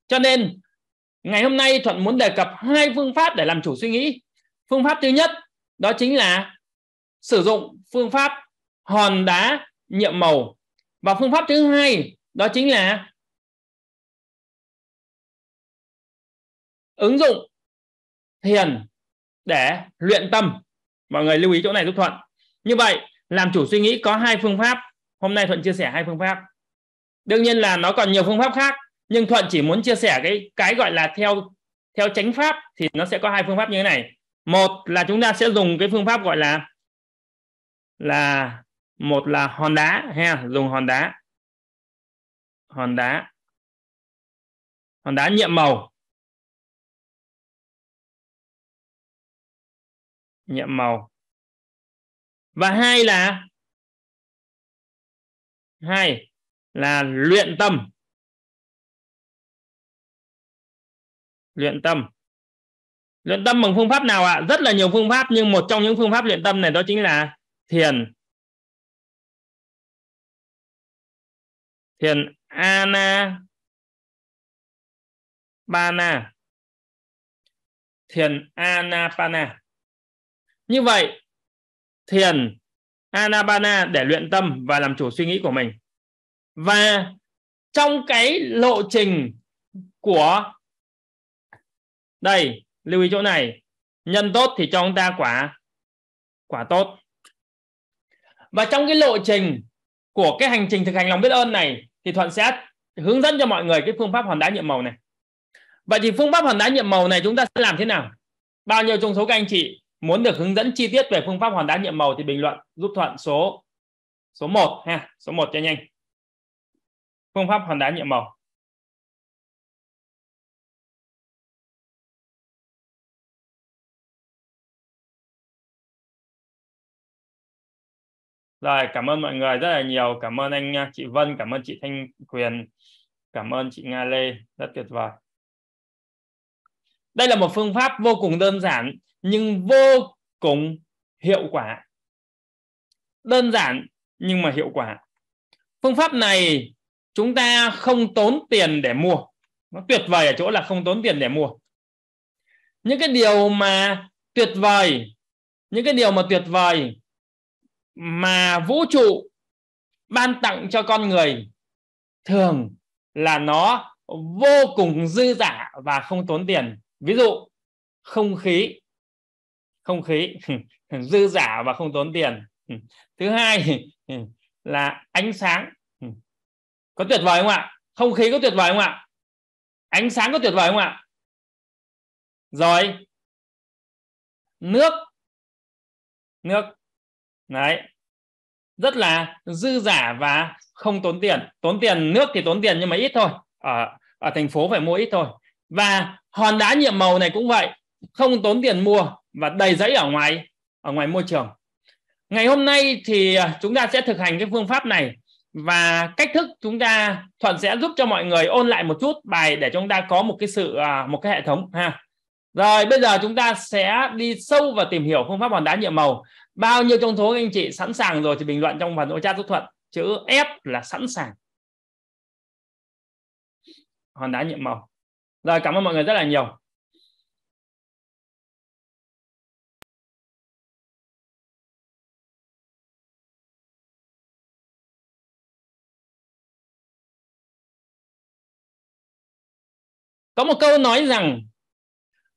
Cho nên ngày hôm nay Thuận muốn đề cập hai phương pháp để làm chủ suy nghĩ. Phương pháp thứ nhất đó chính là sử dụng phương pháp hòn đá nhiệm màu và phương pháp thứ hai đó chính là ứng dụng thiền để luyện tâm mọi người lưu ý chỗ này giúp thuận như vậy làm chủ suy nghĩ có hai phương pháp hôm nay thuận chia sẻ hai phương pháp đương nhiên là nó còn nhiều phương pháp khác nhưng thuận chỉ muốn chia sẻ cái cái gọi là theo theo chánh pháp thì nó sẽ có hai phương pháp như thế này một là chúng ta sẽ dùng cái phương pháp gọi là là một là hòn đá ha dùng hòn đá hòn đá hòn đá nhiệm màu nhiệm màu và hai là hai là luyện tâm luyện tâm luyện tâm bằng phương pháp nào ạ rất là nhiều phương pháp nhưng một trong những phương pháp luyện tâm này đó chính là thiền thiền ana bana thiền anapana như vậy thiền anabana để luyện tâm và làm chủ suy nghĩ của mình và trong cái lộ trình của đây lưu ý chỗ này nhân tốt thì cho chúng ta quả quả tốt và trong cái lộ trình của cái hành trình thực hành lòng biết ơn này thì thuận sẽ hướng dẫn cho mọi người cái phương pháp hòn đá nhiệm màu này vậy thì phương pháp hòn đá nhiệm màu này chúng ta sẽ làm thế nào bao nhiêu trong số các anh chị muốn được hướng dẫn chi tiết về phương pháp hoàn đá nhiệm màu thì bình luận giúp thuận số số 1 ha số 1 cho nhanh phương pháp hoàn đá nhiệm màu Rồi, cảm ơn mọi người rất là nhiều. Cảm ơn anh à, chị Vân, cảm ơn chị Thanh Quyền, cảm ơn chị Nga Lê, rất tuyệt vời. Đây là một phương pháp vô cùng đơn giản nhưng vô cùng hiệu quả đơn giản nhưng mà hiệu quả phương pháp này chúng ta không tốn tiền để mua nó tuyệt vời ở chỗ là không tốn tiền để mua những cái điều mà tuyệt vời những cái điều mà tuyệt vời mà vũ trụ ban tặng cho con người thường là nó vô cùng dư giả và không tốn tiền ví dụ không khí không khí <laughs> dư giả và không tốn tiền thứ hai <laughs> là ánh sáng có tuyệt vời không ạ không khí có tuyệt vời không ạ ánh sáng có tuyệt vời không ạ rồi nước nước đấy rất là dư giả và không tốn tiền tốn tiền nước thì tốn tiền nhưng mà ít thôi ở ở thành phố phải mua ít thôi và hòn đá nhiệm màu này cũng vậy không tốn tiền mua và đầy rẫy ở ngoài ở ngoài môi trường ngày hôm nay thì à, chúng ta sẽ thực hành cái phương pháp này và cách thức chúng ta thuận sẽ giúp cho mọi người ôn lại một chút bài để chúng ta có một cái sự à, một cái hệ thống ha rồi bây giờ chúng ta sẽ đi sâu và tìm hiểu phương pháp hòn đá nhiệm màu bao nhiêu trong số anh chị sẵn sàng rồi thì bình luận trong phần ô chat giúp thuận chữ F là sẵn sàng hòn đá nhiệm màu rồi cảm ơn mọi người rất là nhiều có một câu nói rằng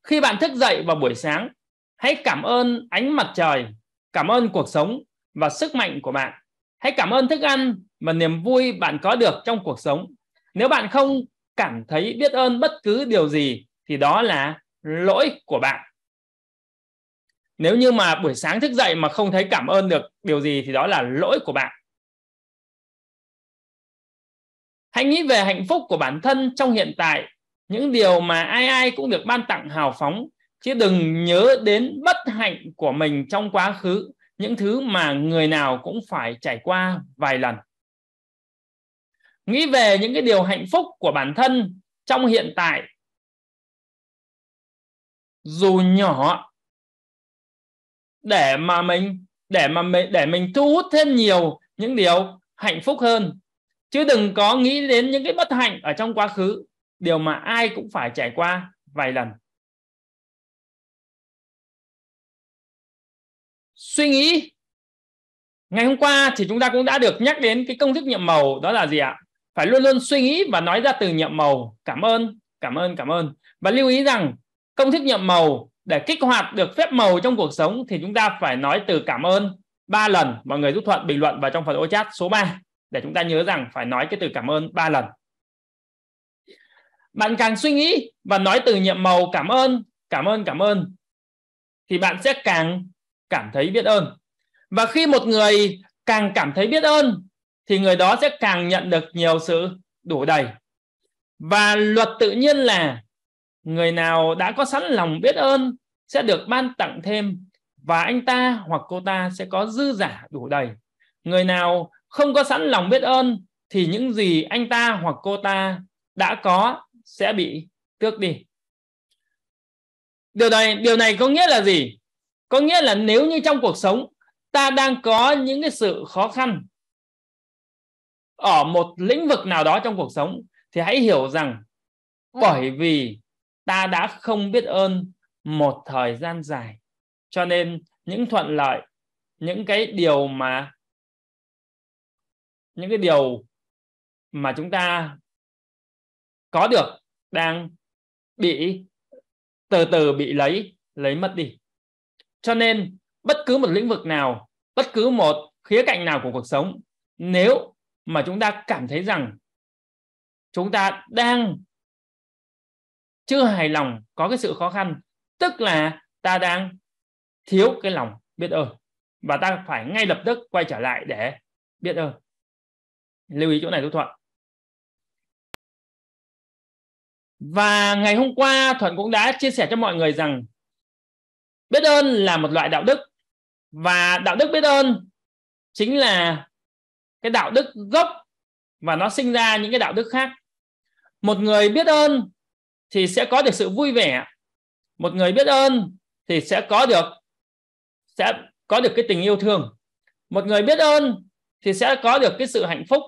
khi bạn thức dậy vào buổi sáng hãy cảm ơn ánh mặt trời cảm ơn cuộc sống và sức mạnh của bạn hãy cảm ơn thức ăn và niềm vui bạn có được trong cuộc sống nếu bạn không cảm thấy biết ơn bất cứ điều gì thì đó là lỗi của bạn nếu như mà buổi sáng thức dậy mà không thấy cảm ơn được điều gì thì đó là lỗi của bạn hãy nghĩ về hạnh phúc của bản thân trong hiện tại những điều mà ai ai cũng được ban tặng hào phóng chứ đừng nhớ đến bất hạnh của mình trong quá khứ những thứ mà người nào cũng phải trải qua vài lần nghĩ về những cái điều hạnh phúc của bản thân trong hiện tại dù nhỏ để mà mình để mà mình để mình thu hút thêm nhiều những điều hạnh phúc hơn chứ đừng có nghĩ đến những cái bất hạnh ở trong quá khứ điều mà ai cũng phải trải qua vài lần suy nghĩ ngày hôm qua thì chúng ta cũng đã được nhắc đến cái công thức nhiệm màu đó là gì ạ phải luôn luôn suy nghĩ và nói ra từ nhiệm màu cảm ơn cảm ơn cảm ơn và lưu ý rằng công thức nhiệm màu để kích hoạt được phép màu trong cuộc sống thì chúng ta phải nói từ cảm ơn ba lần mọi người giúp thuận bình luận vào trong phần ô chat số 3 để chúng ta nhớ rằng phải nói cái từ cảm ơn ba lần bạn càng suy nghĩ và nói từ nhiệm màu cảm ơn cảm ơn cảm ơn thì bạn sẽ càng cảm thấy biết ơn và khi một người càng cảm thấy biết ơn thì người đó sẽ càng nhận được nhiều sự đủ đầy và luật tự nhiên là người nào đã có sẵn lòng biết ơn sẽ được ban tặng thêm và anh ta hoặc cô ta sẽ có dư giả đủ đầy người nào không có sẵn lòng biết ơn thì những gì anh ta hoặc cô ta đã có sẽ bị tước đi điều này điều này có nghĩa là gì có nghĩa là nếu như trong cuộc sống ta đang có những cái sự khó khăn ở một lĩnh vực nào đó trong cuộc sống thì hãy hiểu rằng bởi vì ta đã không biết ơn một thời gian dài cho nên những thuận lợi những cái điều mà những cái điều mà chúng ta có được đang bị từ từ bị lấy lấy mất đi cho nên bất cứ một lĩnh vực nào bất cứ một khía cạnh nào của cuộc sống nếu mà chúng ta cảm thấy rằng chúng ta đang chưa hài lòng có cái sự khó khăn tức là ta đang thiếu cái lòng biết ơn và ta phải ngay lập tức quay trở lại để biết ơn lưu ý chỗ này tôi thuận và ngày hôm qua thuận cũng đã chia sẻ cho mọi người rằng biết ơn là một loại đạo đức và đạo đức biết ơn chính là cái đạo đức gốc và nó sinh ra những cái đạo đức khác một người biết ơn thì sẽ có được sự vui vẻ một người biết ơn thì sẽ có được sẽ có được cái tình yêu thương một người biết ơn thì sẽ có được cái sự hạnh phúc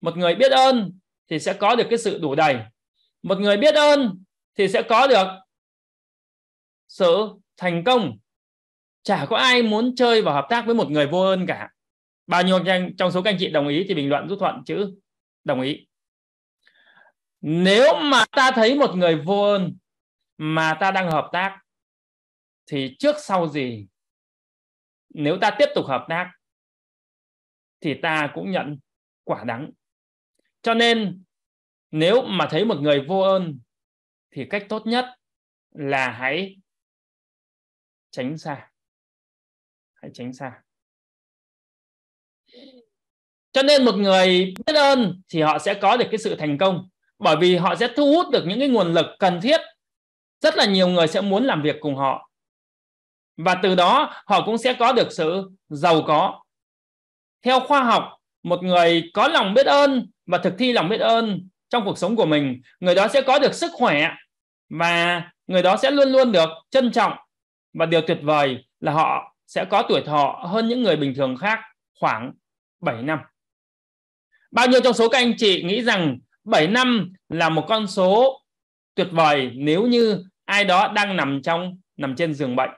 một người biết ơn thì sẽ có được cái sự đủ đầy một người biết ơn thì sẽ có được sự thành công chả có ai muốn chơi và hợp tác với một người vô ơn cả bao nhiêu anh trong số các anh chị đồng ý thì bình luận giúp thuận chữ đồng ý nếu mà ta thấy một người vô ơn mà ta đang hợp tác thì trước sau gì nếu ta tiếp tục hợp tác thì ta cũng nhận quả đắng cho nên nếu mà thấy một người vô ơn thì cách tốt nhất là hãy tránh xa hãy tránh xa cho nên một người biết ơn thì họ sẽ có được cái sự thành công bởi vì họ sẽ thu hút được những cái nguồn lực cần thiết rất là nhiều người sẽ muốn làm việc cùng họ và từ đó họ cũng sẽ có được sự giàu có theo khoa học một người có lòng biết ơn và thực thi lòng biết ơn trong cuộc sống của mình người đó sẽ có được sức khỏe và người đó sẽ luôn luôn được trân trọng và điều tuyệt vời là họ sẽ có tuổi thọ hơn những người bình thường khác khoảng 7 năm. Bao nhiêu trong số các anh chị nghĩ rằng 7 năm là một con số tuyệt vời nếu như ai đó đang nằm trong nằm trên giường bệnh.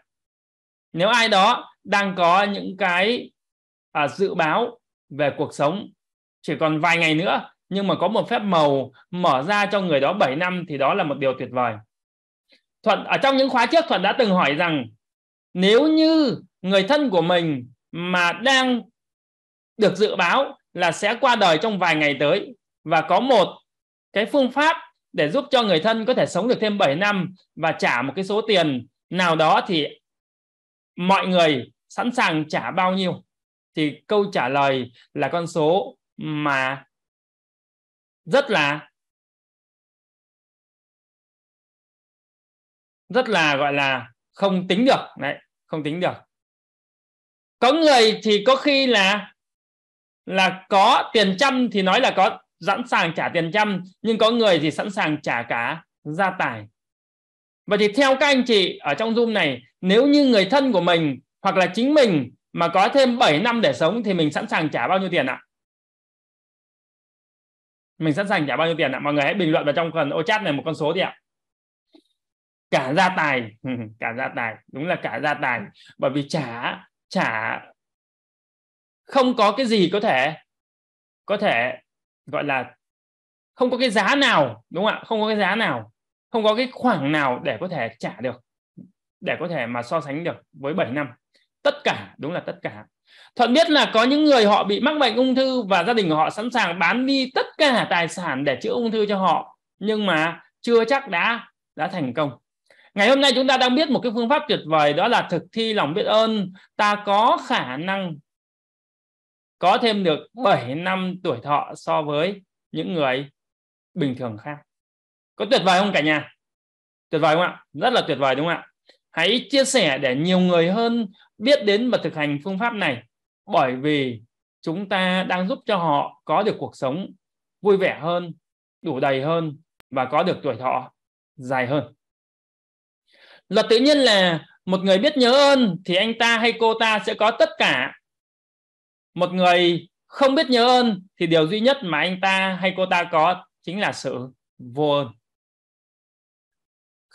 Nếu ai đó đang có những cái à, dự báo về cuộc sống chỉ còn vài ngày nữa nhưng mà có một phép màu mở ra cho người đó 7 năm thì đó là một điều tuyệt vời. Thuận ở trong những khóa trước Thuận đã từng hỏi rằng nếu như người thân của mình mà đang được dự báo là sẽ qua đời trong vài ngày tới và có một cái phương pháp để giúp cho người thân có thể sống được thêm 7 năm và trả một cái số tiền nào đó thì mọi người sẵn sàng trả bao nhiêu thì câu trả lời là con số mà rất là rất là gọi là không tính được đấy không tính được có người thì có khi là là có tiền trăm thì nói là có sẵn sàng trả tiền trăm nhưng có người thì sẵn sàng trả cả gia tài vậy thì theo các anh chị ở trong zoom này nếu như người thân của mình hoặc là chính mình mà có thêm 7 năm để sống thì mình sẵn sàng trả bao nhiêu tiền ạ mình sẵn sàng trả bao nhiêu tiền ạ mọi người hãy bình luận vào trong phần ô chat này một con số đi ạ cả gia tài <laughs> cả gia tài đúng là cả gia tài bởi vì trả trả không có cái gì có thể có thể gọi là không có cái giá nào đúng không ạ không có cái giá nào không có cái khoảng nào để có thể trả được để có thể mà so sánh được với 7 năm tất cả đúng là tất cả Thuận biết là có những người họ bị mắc bệnh ung thư và gia đình của họ sẵn sàng bán đi tất cả tài sản để chữa ung thư cho họ nhưng mà chưa chắc đã đã thành công. Ngày hôm nay chúng ta đang biết một cái phương pháp tuyệt vời đó là thực thi lòng biết ơn. Ta có khả năng có thêm được 7 năm tuổi thọ so với những người bình thường khác. Có tuyệt vời không cả nhà? Tuyệt vời không ạ? Rất là tuyệt vời đúng không ạ? hãy chia sẻ để nhiều người hơn biết đến và thực hành phương pháp này bởi vì chúng ta đang giúp cho họ có được cuộc sống vui vẻ hơn đủ đầy hơn và có được tuổi thọ dài hơn luật tự nhiên là một người biết nhớ ơn thì anh ta hay cô ta sẽ có tất cả một người không biết nhớ ơn thì điều duy nhất mà anh ta hay cô ta có chính là sự vô ơn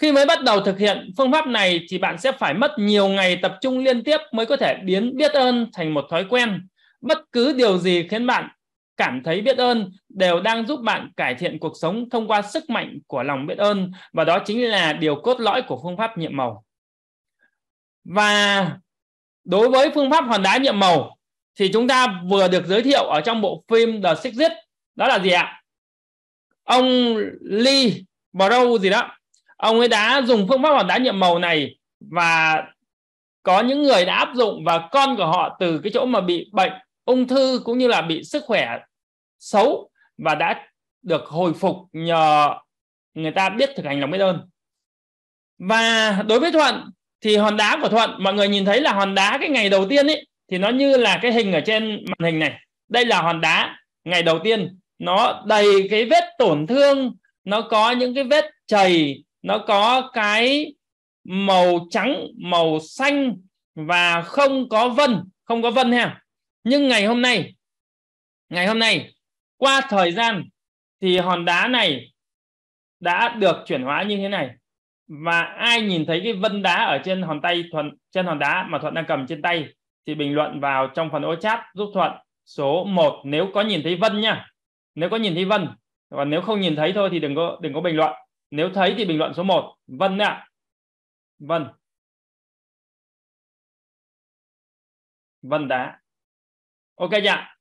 khi mới bắt đầu thực hiện phương pháp này thì bạn sẽ phải mất nhiều ngày tập trung liên tiếp mới có thể biến biết ơn thành một thói quen. Bất cứ điều gì khiến bạn cảm thấy biết ơn đều đang giúp bạn cải thiện cuộc sống thông qua sức mạnh của lòng biết ơn và đó chính là điều cốt lõi của phương pháp nhiệm màu. Và đối với phương pháp hoàn đá nhiệm màu thì chúng ta vừa được giới thiệu ở trong bộ phim The Secret đó là gì ạ? Ông Lee Brown gì đó ông ấy đã dùng phương pháp hoạt đá nhiệm màu này và có những người đã áp dụng và con của họ từ cái chỗ mà bị bệnh ung thư cũng như là bị sức khỏe xấu và đã được hồi phục nhờ người ta biết thực hành lòng biết ơn và đối với thuận thì hòn đá của thuận mọi người nhìn thấy là hòn đá cái ngày đầu tiên ấy thì nó như là cái hình ở trên màn hình này đây là hòn đá ngày đầu tiên nó đầy cái vết tổn thương nó có những cái vết chảy nó có cái màu trắng màu xanh và không có vân không có vân ha nhưng ngày hôm nay ngày hôm nay qua thời gian thì hòn đá này đã được chuyển hóa như thế này và ai nhìn thấy cái vân đá ở trên hòn tay thuận trên hòn đá mà thuận đang cầm trên tay thì bình luận vào trong phần ô chat giúp thuận số 1 nếu có nhìn thấy vân nha nếu có nhìn thấy vân còn nếu không nhìn thấy thôi thì đừng có đừng có bình luận nếu thấy thì bình luận số 1 Vân ạ Vân Vân đá ok chưa dạ.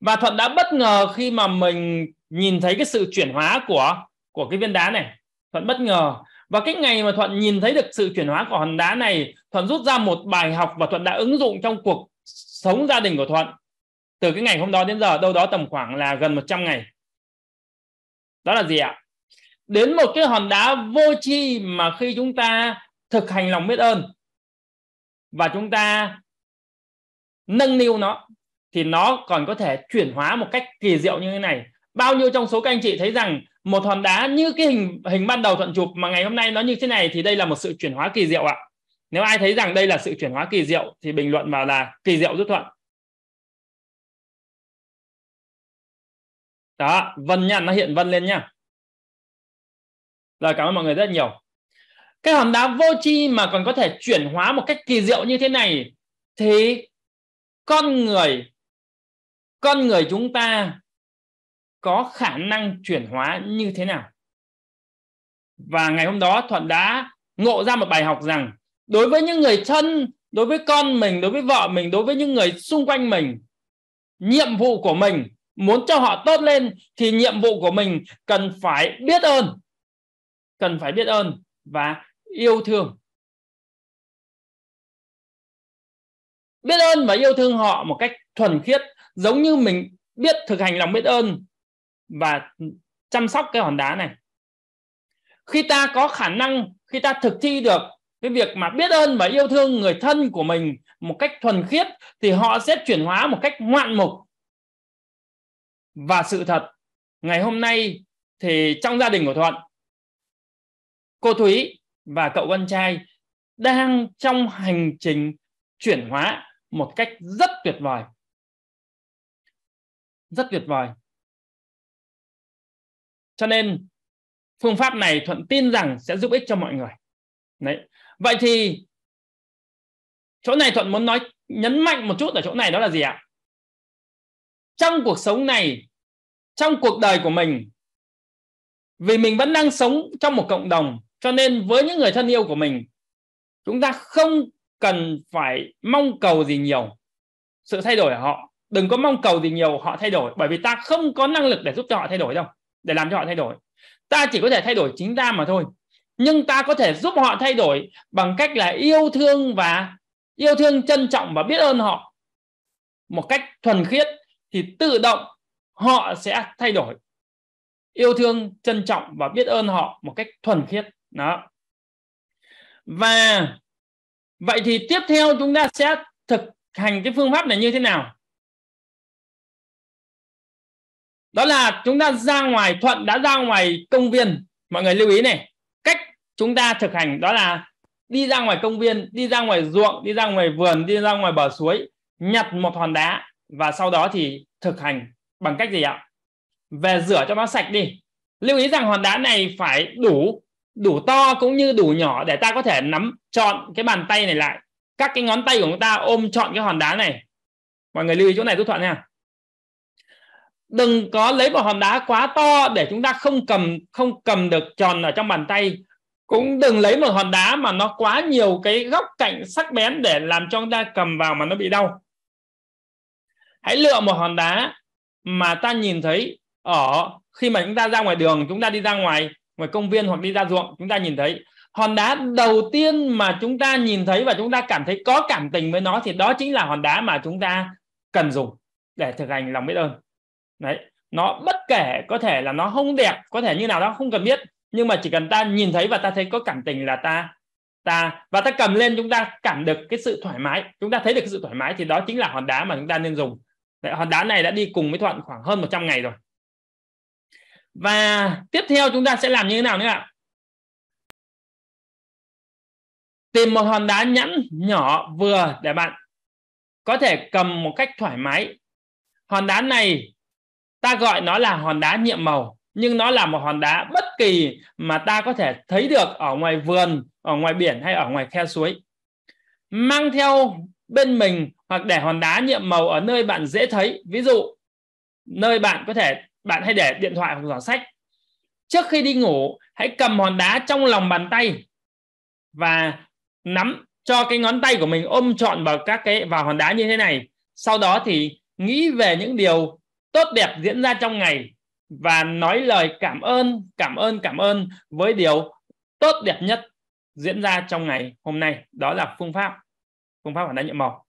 và thuận đã bất ngờ khi mà mình nhìn thấy cái sự chuyển hóa của của cái viên đá này thuận bất ngờ và cái ngày mà thuận nhìn thấy được sự chuyển hóa của hòn đá này thuận rút ra một bài học và thuận đã ứng dụng trong cuộc sống gia đình của thuận từ cái ngày hôm đó đến giờ đâu đó tầm khoảng là gần 100 ngày đó là gì ạ đến một cái hòn đá vô chi mà khi chúng ta thực hành lòng biết ơn và chúng ta nâng niu nó thì nó còn có thể chuyển hóa một cách kỳ diệu như thế này bao nhiêu trong số các anh chị thấy rằng một hòn đá như cái hình hình ban đầu thuận chụp mà ngày hôm nay nó như thế này thì đây là một sự chuyển hóa kỳ diệu ạ nếu ai thấy rằng đây là sự chuyển hóa kỳ diệu thì bình luận vào là kỳ diệu giúp thuận đó vân nha nó hiện vân lên nha rồi cảm ơn mọi người rất nhiều. Cái hòn đá vô tri mà còn có thể chuyển hóa một cách kỳ diệu như thế này thì con người con người chúng ta có khả năng chuyển hóa như thế nào? Và ngày hôm đó Thuận đã ngộ ra một bài học rằng đối với những người thân, đối với con mình, đối với vợ mình, đối với những người xung quanh mình, nhiệm vụ của mình muốn cho họ tốt lên thì nhiệm vụ của mình cần phải biết ơn cần phải biết ơn và yêu thương biết ơn và yêu thương họ một cách thuần khiết giống như mình biết thực hành lòng biết ơn và chăm sóc cái hòn đá này khi ta có khả năng khi ta thực thi được cái việc mà biết ơn và yêu thương người thân của mình một cách thuần khiết thì họ sẽ chuyển hóa một cách ngoạn mục và sự thật ngày hôm nay thì trong gia đình của thuận cô Thúy và cậu con trai đang trong hành trình chuyển hóa một cách rất tuyệt vời rất tuyệt vời cho nên phương pháp này thuận tin rằng sẽ giúp ích cho mọi người đấy vậy thì chỗ này thuận muốn nói nhấn mạnh một chút ở chỗ này đó là gì ạ trong cuộc sống này trong cuộc đời của mình vì mình vẫn đang sống trong một cộng đồng cho nên với những người thân yêu của mình chúng ta không cần phải mong cầu gì nhiều sự thay đổi ở họ đừng có mong cầu gì nhiều họ thay đổi bởi vì ta không có năng lực để giúp cho họ thay đổi đâu để làm cho họ thay đổi ta chỉ có thể thay đổi chính ta mà thôi nhưng ta có thể giúp họ thay đổi bằng cách là yêu thương và yêu thương trân trọng và biết ơn họ một cách thuần khiết thì tự động họ sẽ thay đổi yêu thương trân trọng và biết ơn họ một cách thuần khiết đó và vậy thì tiếp theo chúng ta sẽ thực hành cái phương pháp này như thế nào đó là chúng ta ra ngoài thuận đã ra ngoài công viên mọi người lưu ý này cách chúng ta thực hành đó là đi ra ngoài công viên đi ra ngoài ruộng đi ra ngoài vườn đi ra ngoài bờ suối nhặt một hòn đá và sau đó thì thực hành bằng cách gì ạ về rửa cho nó sạch đi lưu ý rằng hòn đá này phải đủ đủ to cũng như đủ nhỏ để ta có thể nắm chọn cái bàn tay này lại các cái ngón tay của chúng ta ôm chọn cái hòn đá này mọi người lưu ý chỗ này tôi thuận nha đừng có lấy một hòn đá quá to để chúng ta không cầm không cầm được tròn ở trong bàn tay cũng đừng lấy một hòn đá mà nó quá nhiều cái góc cạnh sắc bén để làm cho chúng ta cầm vào mà nó bị đau hãy lựa một hòn đá mà ta nhìn thấy ở khi mà chúng ta ra ngoài đường chúng ta đi ra ngoài ngoài công viên hoặc đi ra ruộng chúng ta nhìn thấy hòn đá đầu tiên mà chúng ta nhìn thấy và chúng ta cảm thấy có cảm tình với nó thì đó chính là hòn đá mà chúng ta cần dùng để thực hành lòng biết ơn đấy nó bất kể có thể là nó không đẹp có thể như nào đó không cần biết nhưng mà chỉ cần ta nhìn thấy và ta thấy có cảm tình là ta ta và ta cầm lên chúng ta cảm được cái sự thoải mái chúng ta thấy được cái sự thoải mái thì đó chính là hòn đá mà chúng ta nên dùng đấy, hòn đá này đã đi cùng với thuận khoảng hơn 100 ngày rồi và tiếp theo chúng ta sẽ làm như thế nào nữa ạ tìm một hòn đá nhẵn nhỏ vừa để bạn có thể cầm một cách thoải mái hòn đá này ta gọi nó là hòn đá nhiệm màu nhưng nó là một hòn đá bất kỳ mà ta có thể thấy được ở ngoài vườn ở ngoài biển hay ở ngoài khe suối mang theo bên mình hoặc để hòn đá nhiệm màu ở nơi bạn dễ thấy ví dụ nơi bạn có thể bạn hãy để điện thoại hoặc giỏ sách trước khi đi ngủ hãy cầm hòn đá trong lòng bàn tay và nắm cho cái ngón tay của mình ôm trọn vào các cái vào hòn đá như thế này sau đó thì nghĩ về những điều tốt đẹp diễn ra trong ngày và nói lời cảm ơn cảm ơn cảm ơn với điều tốt đẹp nhất diễn ra trong ngày hôm nay đó là phương pháp phương pháp hòn đá nhiệm màu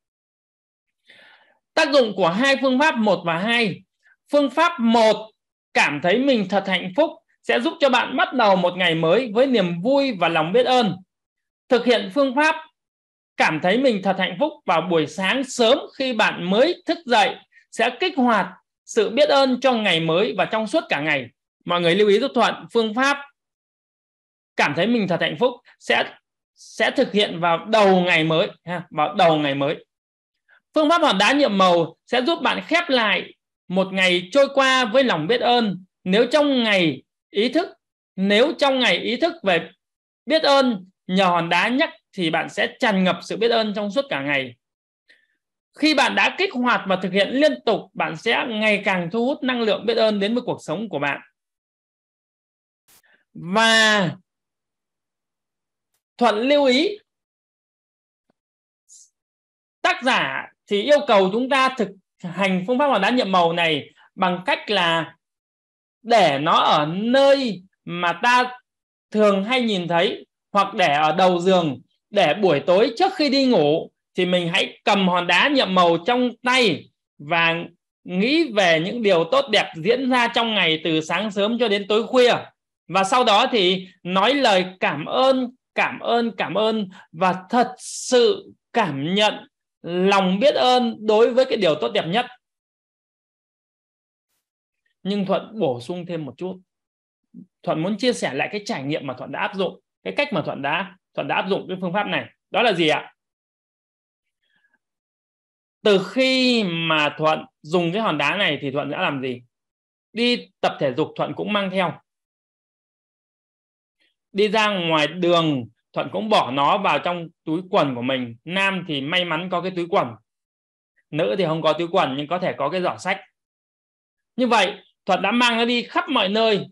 tác dụng của hai phương pháp một và hai Phương pháp 1, cảm thấy mình thật hạnh phúc sẽ giúp cho bạn bắt đầu một ngày mới với niềm vui và lòng biết ơn. Thực hiện phương pháp cảm thấy mình thật hạnh phúc vào buổi sáng sớm khi bạn mới thức dậy sẽ kích hoạt sự biết ơn cho ngày mới và trong suốt cả ngày. Mọi người lưu ý giúp Thuận, phương pháp cảm thấy mình thật hạnh phúc sẽ sẽ thực hiện vào đầu ngày mới ha, vào đầu ngày mới. Phương pháp hòn đá nhiệm màu sẽ giúp bạn khép lại một ngày trôi qua với lòng biết ơn nếu trong ngày ý thức nếu trong ngày ý thức về biết ơn nhờ hòn đá nhắc thì bạn sẽ tràn ngập sự biết ơn trong suốt cả ngày khi bạn đã kích hoạt và thực hiện liên tục bạn sẽ ngày càng thu hút năng lượng biết ơn đến với cuộc sống của bạn và thuận lưu ý tác giả thì yêu cầu chúng ta thực hành phương pháp hoàn đá nhiệm màu này bằng cách là để nó ở nơi mà ta thường hay nhìn thấy hoặc để ở đầu giường để buổi tối trước khi đi ngủ thì mình hãy cầm hòn đá nhiệm màu trong tay và nghĩ về những điều tốt đẹp diễn ra trong ngày từ sáng sớm cho đến tối khuya và sau đó thì nói lời cảm ơn cảm ơn cảm ơn và thật sự cảm nhận lòng biết ơn đối với cái điều tốt đẹp nhất nhưng thuận bổ sung thêm một chút thuận muốn chia sẻ lại cái trải nghiệm mà thuận đã áp dụng cái cách mà thuận đã thuận đã áp dụng cái phương pháp này đó là gì ạ từ khi mà thuận dùng cái hòn đá này thì thuận đã làm gì đi tập thể dục thuận cũng mang theo đi ra ngoài đường thuận cũng bỏ nó vào trong túi quần của mình nam thì may mắn có cái túi quần nữ thì không có túi quần nhưng có thể có cái giỏ sách như vậy thuận đã mang nó đi khắp mọi nơi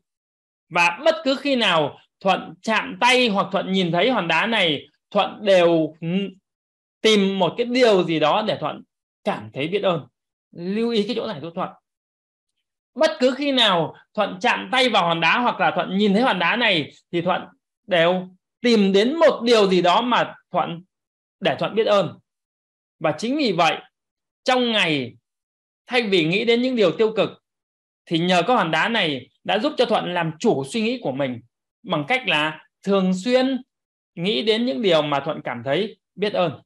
và bất cứ khi nào thuận chạm tay hoặc thuận nhìn thấy hòn đá này thuận đều tìm một cái điều gì đó để thuận cảm thấy biết ơn lưu ý cái chỗ này cho thuận bất cứ khi nào thuận chạm tay vào hòn đá hoặc là thuận nhìn thấy hòn đá này thì thuận đều tìm đến một điều gì đó mà thuận để thuận biết ơn và chính vì vậy trong ngày thay vì nghĩ đến những điều tiêu cực thì nhờ có hòn đá này đã giúp cho thuận làm chủ suy nghĩ của mình bằng cách là thường xuyên nghĩ đến những điều mà thuận cảm thấy biết ơn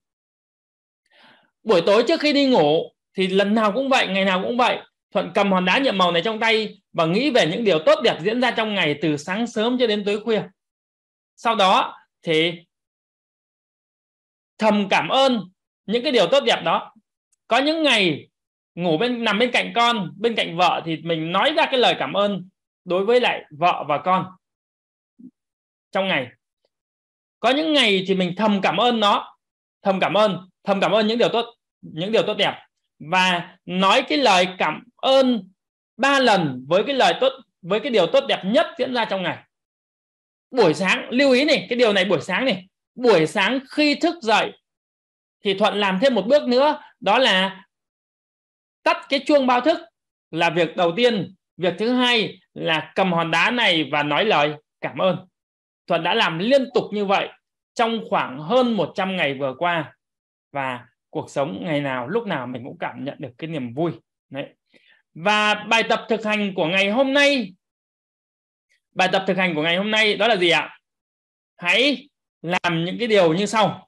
buổi tối trước khi đi ngủ thì lần nào cũng vậy ngày nào cũng vậy thuận cầm hòn đá nhiệm màu này trong tay và nghĩ về những điều tốt đẹp diễn ra trong ngày từ sáng sớm cho đến tối khuya sau đó thì thầm cảm ơn những cái điều tốt đẹp đó có những ngày ngủ bên nằm bên cạnh con bên cạnh vợ thì mình nói ra cái lời cảm ơn đối với lại vợ và con trong ngày có những ngày thì mình thầm cảm ơn nó thầm cảm ơn thầm cảm ơn những điều tốt những điều tốt đẹp và nói cái lời cảm ơn ba lần với cái lời tốt với cái điều tốt đẹp nhất diễn ra trong ngày buổi sáng lưu ý này cái điều này buổi sáng này buổi sáng khi thức dậy thì thuận làm thêm một bước nữa đó là tắt cái chuông báo thức là việc đầu tiên việc thứ hai là cầm hòn đá này và nói lời cảm ơn thuận đã làm liên tục như vậy trong khoảng hơn 100 ngày vừa qua và cuộc sống ngày nào lúc nào mình cũng cảm nhận được cái niềm vui đấy và bài tập thực hành của ngày hôm nay Bài tập thực hành của ngày hôm nay đó là gì ạ? Hãy làm những cái điều như sau.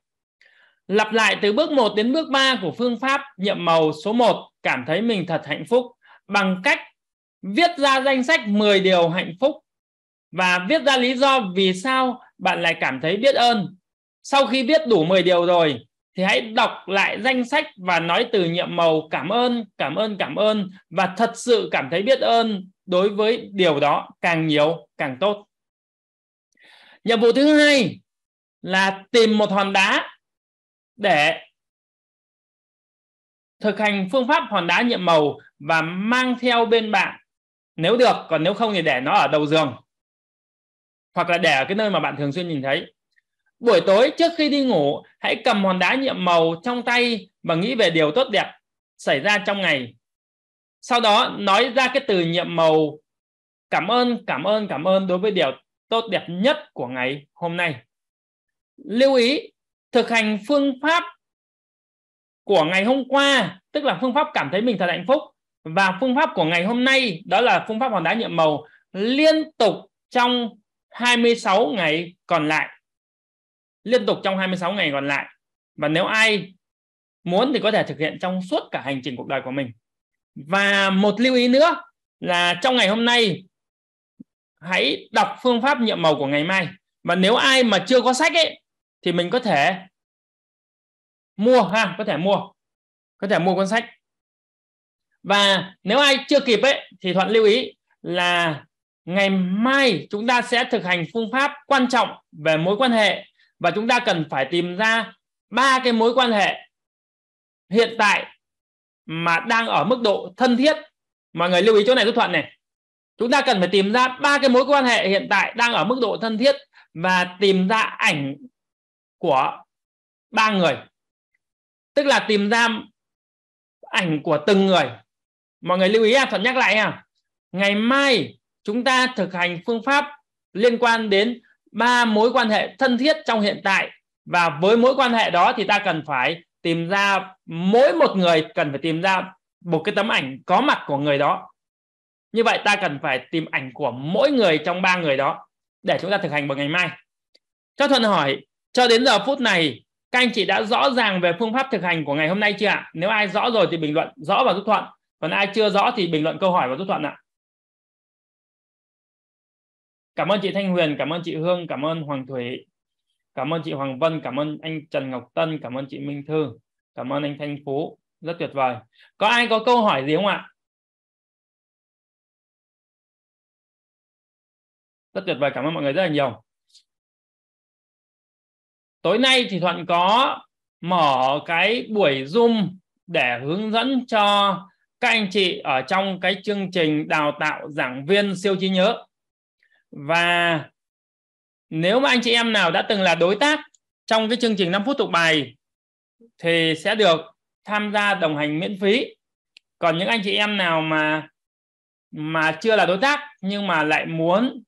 Lặp lại từ bước 1 đến bước 3 của phương pháp nhiệm màu số 1 cảm thấy mình thật hạnh phúc bằng cách viết ra danh sách 10 điều hạnh phúc và viết ra lý do vì sao bạn lại cảm thấy biết ơn. Sau khi viết đủ 10 điều rồi thì hãy đọc lại danh sách và nói từ nhiệm màu cảm ơn, cảm ơn, cảm ơn và thật sự cảm thấy biết ơn đối với điều đó càng nhiều càng tốt nhiệm vụ thứ hai là tìm một hòn đá để thực hành phương pháp hòn đá nhiệm màu và mang theo bên bạn nếu được còn nếu không thì để nó ở đầu giường hoặc là để ở cái nơi mà bạn thường xuyên nhìn thấy buổi tối trước khi đi ngủ hãy cầm hòn đá nhiệm màu trong tay và nghĩ về điều tốt đẹp xảy ra trong ngày sau đó nói ra cái từ nhiệm màu cảm ơn cảm ơn cảm ơn đối với điều tốt đẹp nhất của ngày hôm nay lưu ý thực hành phương pháp của ngày hôm qua tức là phương pháp cảm thấy mình thật hạnh phúc và phương pháp của ngày hôm nay đó là phương pháp hòn đá nhiệm màu liên tục trong 26 ngày còn lại liên tục trong 26 ngày còn lại và nếu ai muốn thì có thể thực hiện trong suốt cả hành trình cuộc đời của mình và một lưu ý nữa là trong ngày hôm nay hãy đọc phương pháp nhiệm màu của ngày mai và nếu ai mà chưa có sách ấy thì mình có thể mua ha có thể mua có thể mua cuốn sách và nếu ai chưa kịp ấy thì thuận lưu ý là ngày mai chúng ta sẽ thực hành phương pháp quan trọng về mối quan hệ và chúng ta cần phải tìm ra ba cái mối quan hệ hiện tại mà đang ở mức độ thân thiết mọi người lưu ý chỗ này giúp thuận này chúng ta cần phải tìm ra ba cái mối quan hệ hiện tại đang ở mức độ thân thiết và tìm ra ảnh của ba người tức là tìm ra ảnh của từng người mọi người lưu ý à, thuận nhắc lại à ngày mai chúng ta thực hành phương pháp liên quan đến ba mối quan hệ thân thiết trong hiện tại và với mối quan hệ đó thì ta cần phải tìm ra mỗi một người cần phải tìm ra một cái tấm ảnh có mặt của người đó như vậy ta cần phải tìm ảnh của mỗi người trong ba người đó để chúng ta thực hành vào ngày mai cho thuận hỏi cho đến giờ phút này các anh chị đã rõ ràng về phương pháp thực hành của ngày hôm nay chưa ạ nếu ai rõ rồi thì bình luận rõ và giúp thuận còn ai chưa rõ thì bình luận câu hỏi và giúp thuận ạ cảm ơn chị thanh huyền cảm ơn chị hương cảm ơn hoàng thủy Cảm ơn chị Hoàng Vân, cảm ơn anh Trần Ngọc Tân, cảm ơn chị Minh Thư, cảm ơn anh Thanh Phú. Rất tuyệt vời. Có ai có câu hỏi gì không ạ? Rất tuyệt vời, cảm ơn mọi người rất là nhiều. Tối nay thì Thuận có mở cái buổi Zoom để hướng dẫn cho các anh chị ở trong cái chương trình đào tạo giảng viên siêu trí nhớ và nếu mà anh chị em nào đã từng là đối tác trong cái chương trình 5 phút thuộc bài thì sẽ được tham gia đồng hành miễn phí còn những anh chị em nào mà mà chưa là đối tác nhưng mà lại muốn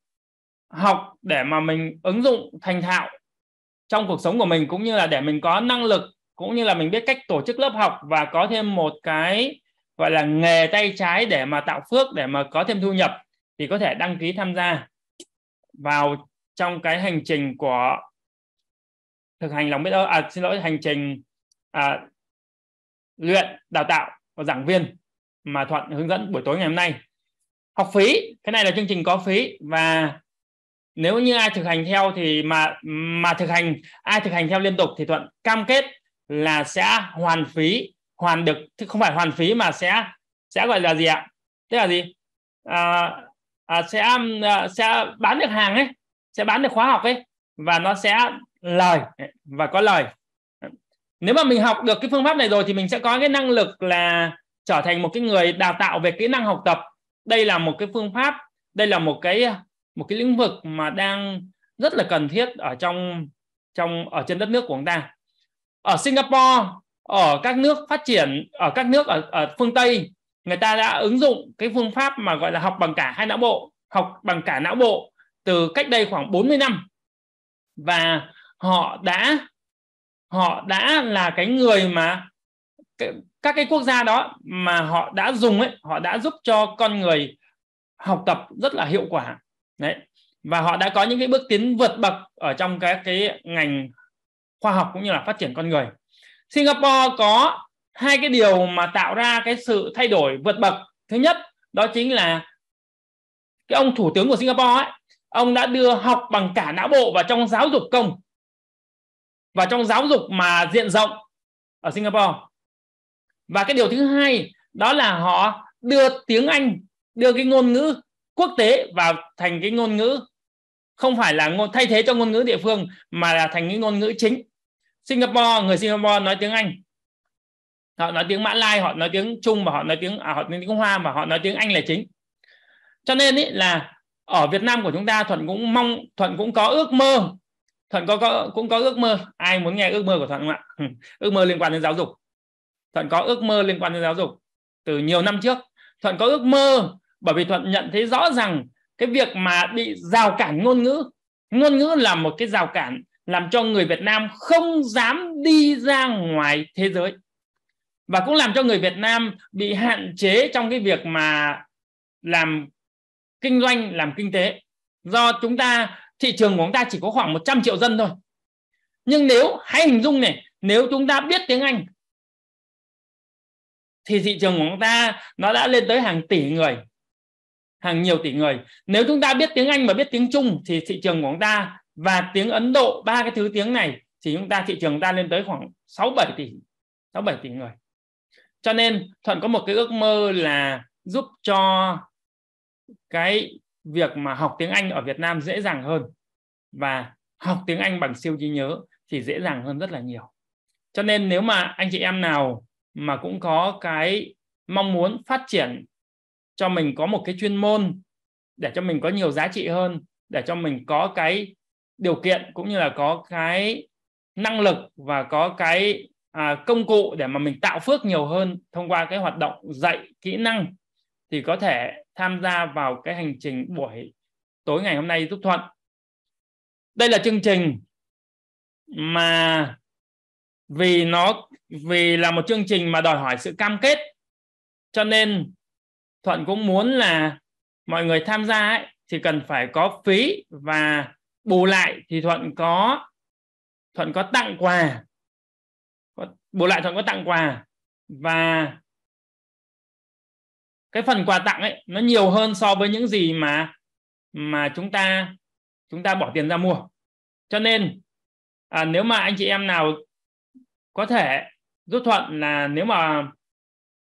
học để mà mình ứng dụng thành thạo trong cuộc sống của mình cũng như là để mình có năng lực cũng như là mình biết cách tổ chức lớp học và có thêm một cái gọi là nghề tay trái để mà tạo phước để mà có thêm thu nhập thì có thể đăng ký tham gia vào trong cái hành trình của thực hành lòng biết ơn à xin lỗi hành trình à, luyện đào tạo của giảng viên mà thuận hướng dẫn buổi tối ngày hôm nay học phí cái này là chương trình có phí và nếu như ai thực hành theo thì mà mà thực hành ai thực hành theo liên tục thì thuận cam kết là sẽ hoàn phí hoàn được chứ không phải hoàn phí mà sẽ sẽ gọi là gì ạ tức là gì à, à, sẽ à, sẽ bán được hàng ấy sẽ bán được khóa học ấy và nó sẽ lời và có lời nếu mà mình học được cái phương pháp này rồi thì mình sẽ có cái năng lực là trở thành một cái người đào tạo về kỹ năng học tập đây là một cái phương pháp đây là một cái một cái lĩnh vực mà đang rất là cần thiết ở trong trong ở trên đất nước của chúng ta ở Singapore ở các nước phát triển ở các nước ở, ở phương Tây người ta đã ứng dụng cái phương pháp mà gọi là học bằng cả hai não bộ học bằng cả não bộ từ cách đây khoảng 40 năm và họ đã họ đã là cái người mà các cái quốc gia đó mà họ đã dùng ấy họ đã giúp cho con người học tập rất là hiệu quả đấy và họ đã có những cái bước tiến vượt bậc ở trong các cái ngành khoa học cũng như là phát triển con người Singapore có hai cái điều mà tạo ra cái sự thay đổi vượt bậc thứ nhất đó chính là cái ông thủ tướng của Singapore ấy ông đã đưa học bằng cả não bộ vào trong giáo dục công và trong giáo dục mà diện rộng ở Singapore và cái điều thứ hai đó là họ đưa tiếng Anh đưa cái ngôn ngữ quốc tế vào thành cái ngôn ngữ không phải là ngôn thay thế cho ngôn ngữ địa phương mà là thành cái ngôn ngữ chính Singapore người Singapore nói tiếng Anh họ nói tiếng Mã Lai họ nói tiếng Trung và họ nói tiếng à, họ nói tiếng Hoa mà họ nói tiếng Anh là chính cho nên ý là ở Việt Nam của chúng ta thuận cũng mong thuận cũng có ước mơ thuận có, có cũng có ước mơ ai muốn nghe ước mơ của thuận không ạ <laughs> ước mơ liên quan đến giáo dục thuận có ước mơ liên quan đến giáo dục từ nhiều năm trước thuận có ước mơ bởi vì thuận nhận thấy rõ rằng cái việc mà bị rào cản ngôn ngữ ngôn ngữ là một cái rào cản làm cho người Việt Nam không dám đi ra ngoài thế giới và cũng làm cho người Việt Nam bị hạn chế trong cái việc mà làm kinh doanh làm kinh tế do chúng ta thị trường của chúng ta chỉ có khoảng 100 triệu dân thôi nhưng nếu hãy hình dung này nếu chúng ta biết tiếng Anh thì thị trường của chúng ta nó đã lên tới hàng tỷ người hàng nhiều tỷ người nếu chúng ta biết tiếng Anh và biết tiếng Trung thì thị trường của chúng ta và tiếng Ấn Độ ba cái thứ tiếng này thì chúng ta thị trường ta lên tới khoảng 6 7 tỷ 6 7 tỷ người cho nên thuận có một cái ước mơ là giúp cho cái việc mà học tiếng Anh ở Việt Nam dễ dàng hơn và học tiếng Anh bằng siêu trí nhớ thì dễ dàng hơn rất là nhiều. Cho nên nếu mà anh chị em nào mà cũng có cái mong muốn phát triển cho mình có một cái chuyên môn để cho mình có nhiều giá trị hơn, để cho mình có cái điều kiện cũng như là có cái năng lực và có cái à, công cụ để mà mình tạo phước nhiều hơn thông qua cái hoạt động dạy kỹ năng thì có thể tham gia vào cái hành trình buổi tối ngày hôm nay giúp Thuận. Đây là chương trình mà vì nó vì là một chương trình mà đòi hỏi sự cam kết cho nên Thuận cũng muốn là mọi người tham gia ấy, thì cần phải có phí và bù lại thì Thuận có Thuận có tặng quà bù lại Thuận có tặng quà và cái phần quà tặng ấy nó nhiều hơn so với những gì mà mà chúng ta chúng ta bỏ tiền ra mua cho nên à, nếu mà anh chị em nào có thể giúp thuận là nếu mà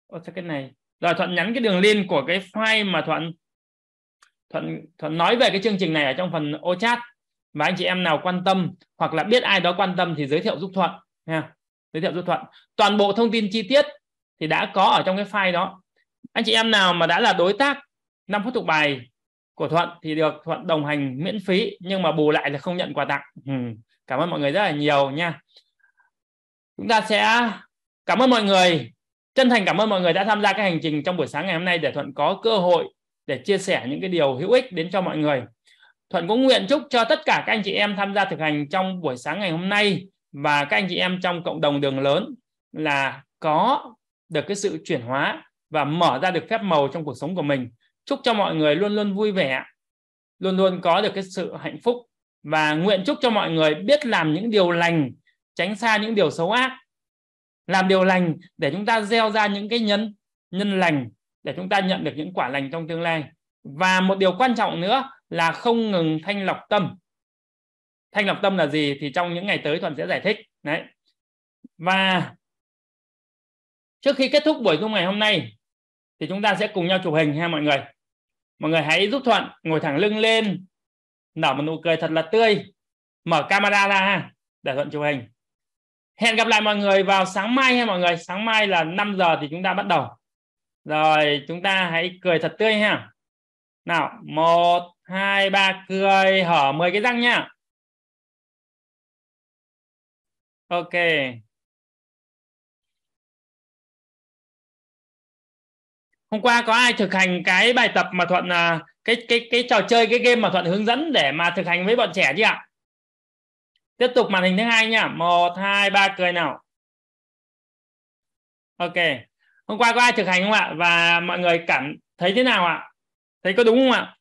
Ô, sao cái này rồi thuận nhắn cái đường link của cái file mà thuận thuận thuận nói về cái chương trình này ở trong phần ô chat và anh chị em nào quan tâm hoặc là biết ai đó quan tâm thì giới thiệu giúp thuận nha giới thiệu giúp thuận toàn bộ thông tin chi tiết thì đã có ở trong cái file đó anh chị em nào mà đã là đối tác 5 phút thuộc bài của Thuận thì được Thuận đồng hành miễn phí nhưng mà bù lại là không nhận quà tặng ừ. cảm ơn mọi người rất là nhiều nha chúng ta sẽ cảm ơn mọi người chân thành cảm ơn mọi người đã tham gia cái hành trình trong buổi sáng ngày hôm nay để Thuận có cơ hội để chia sẻ những cái điều hữu ích đến cho mọi người Thuận cũng nguyện chúc cho tất cả các anh chị em tham gia thực hành trong buổi sáng ngày hôm nay và các anh chị em trong cộng đồng đường lớn là có được cái sự chuyển hóa và mở ra được phép màu trong cuộc sống của mình chúc cho mọi người luôn luôn vui vẻ luôn luôn có được cái sự hạnh phúc và nguyện chúc cho mọi người biết làm những điều lành tránh xa những điều xấu ác làm điều lành để chúng ta gieo ra những cái nhân nhân lành để chúng ta nhận được những quả lành trong tương lai và một điều quan trọng nữa là không ngừng thanh lọc tâm thanh lọc tâm là gì thì trong những ngày tới toàn sẽ giải thích đấy và trước khi kết thúc buổi dung ngày hôm nay thì chúng ta sẽ cùng nhau chụp hình ha mọi người mọi người hãy giúp thuận ngồi thẳng lưng lên nở một nụ cười thật là tươi mở camera ra ha để thuận chụp hình hẹn gặp lại mọi người vào sáng mai ha mọi người sáng mai là 5 giờ thì chúng ta bắt đầu rồi chúng ta hãy cười thật tươi ha nào một hai ba cười hở 10 cái răng nha ok hôm qua có ai thực hành cái bài tập mà thuận à, cái cái cái trò chơi cái game mà thuận hướng dẫn để mà thực hành với bọn trẻ chứ ạ tiếp tục màn hình thứ hai nha một hai ba cười nào ok hôm qua có ai thực hành không ạ và mọi người cảm thấy thế nào ạ thấy có đúng không ạ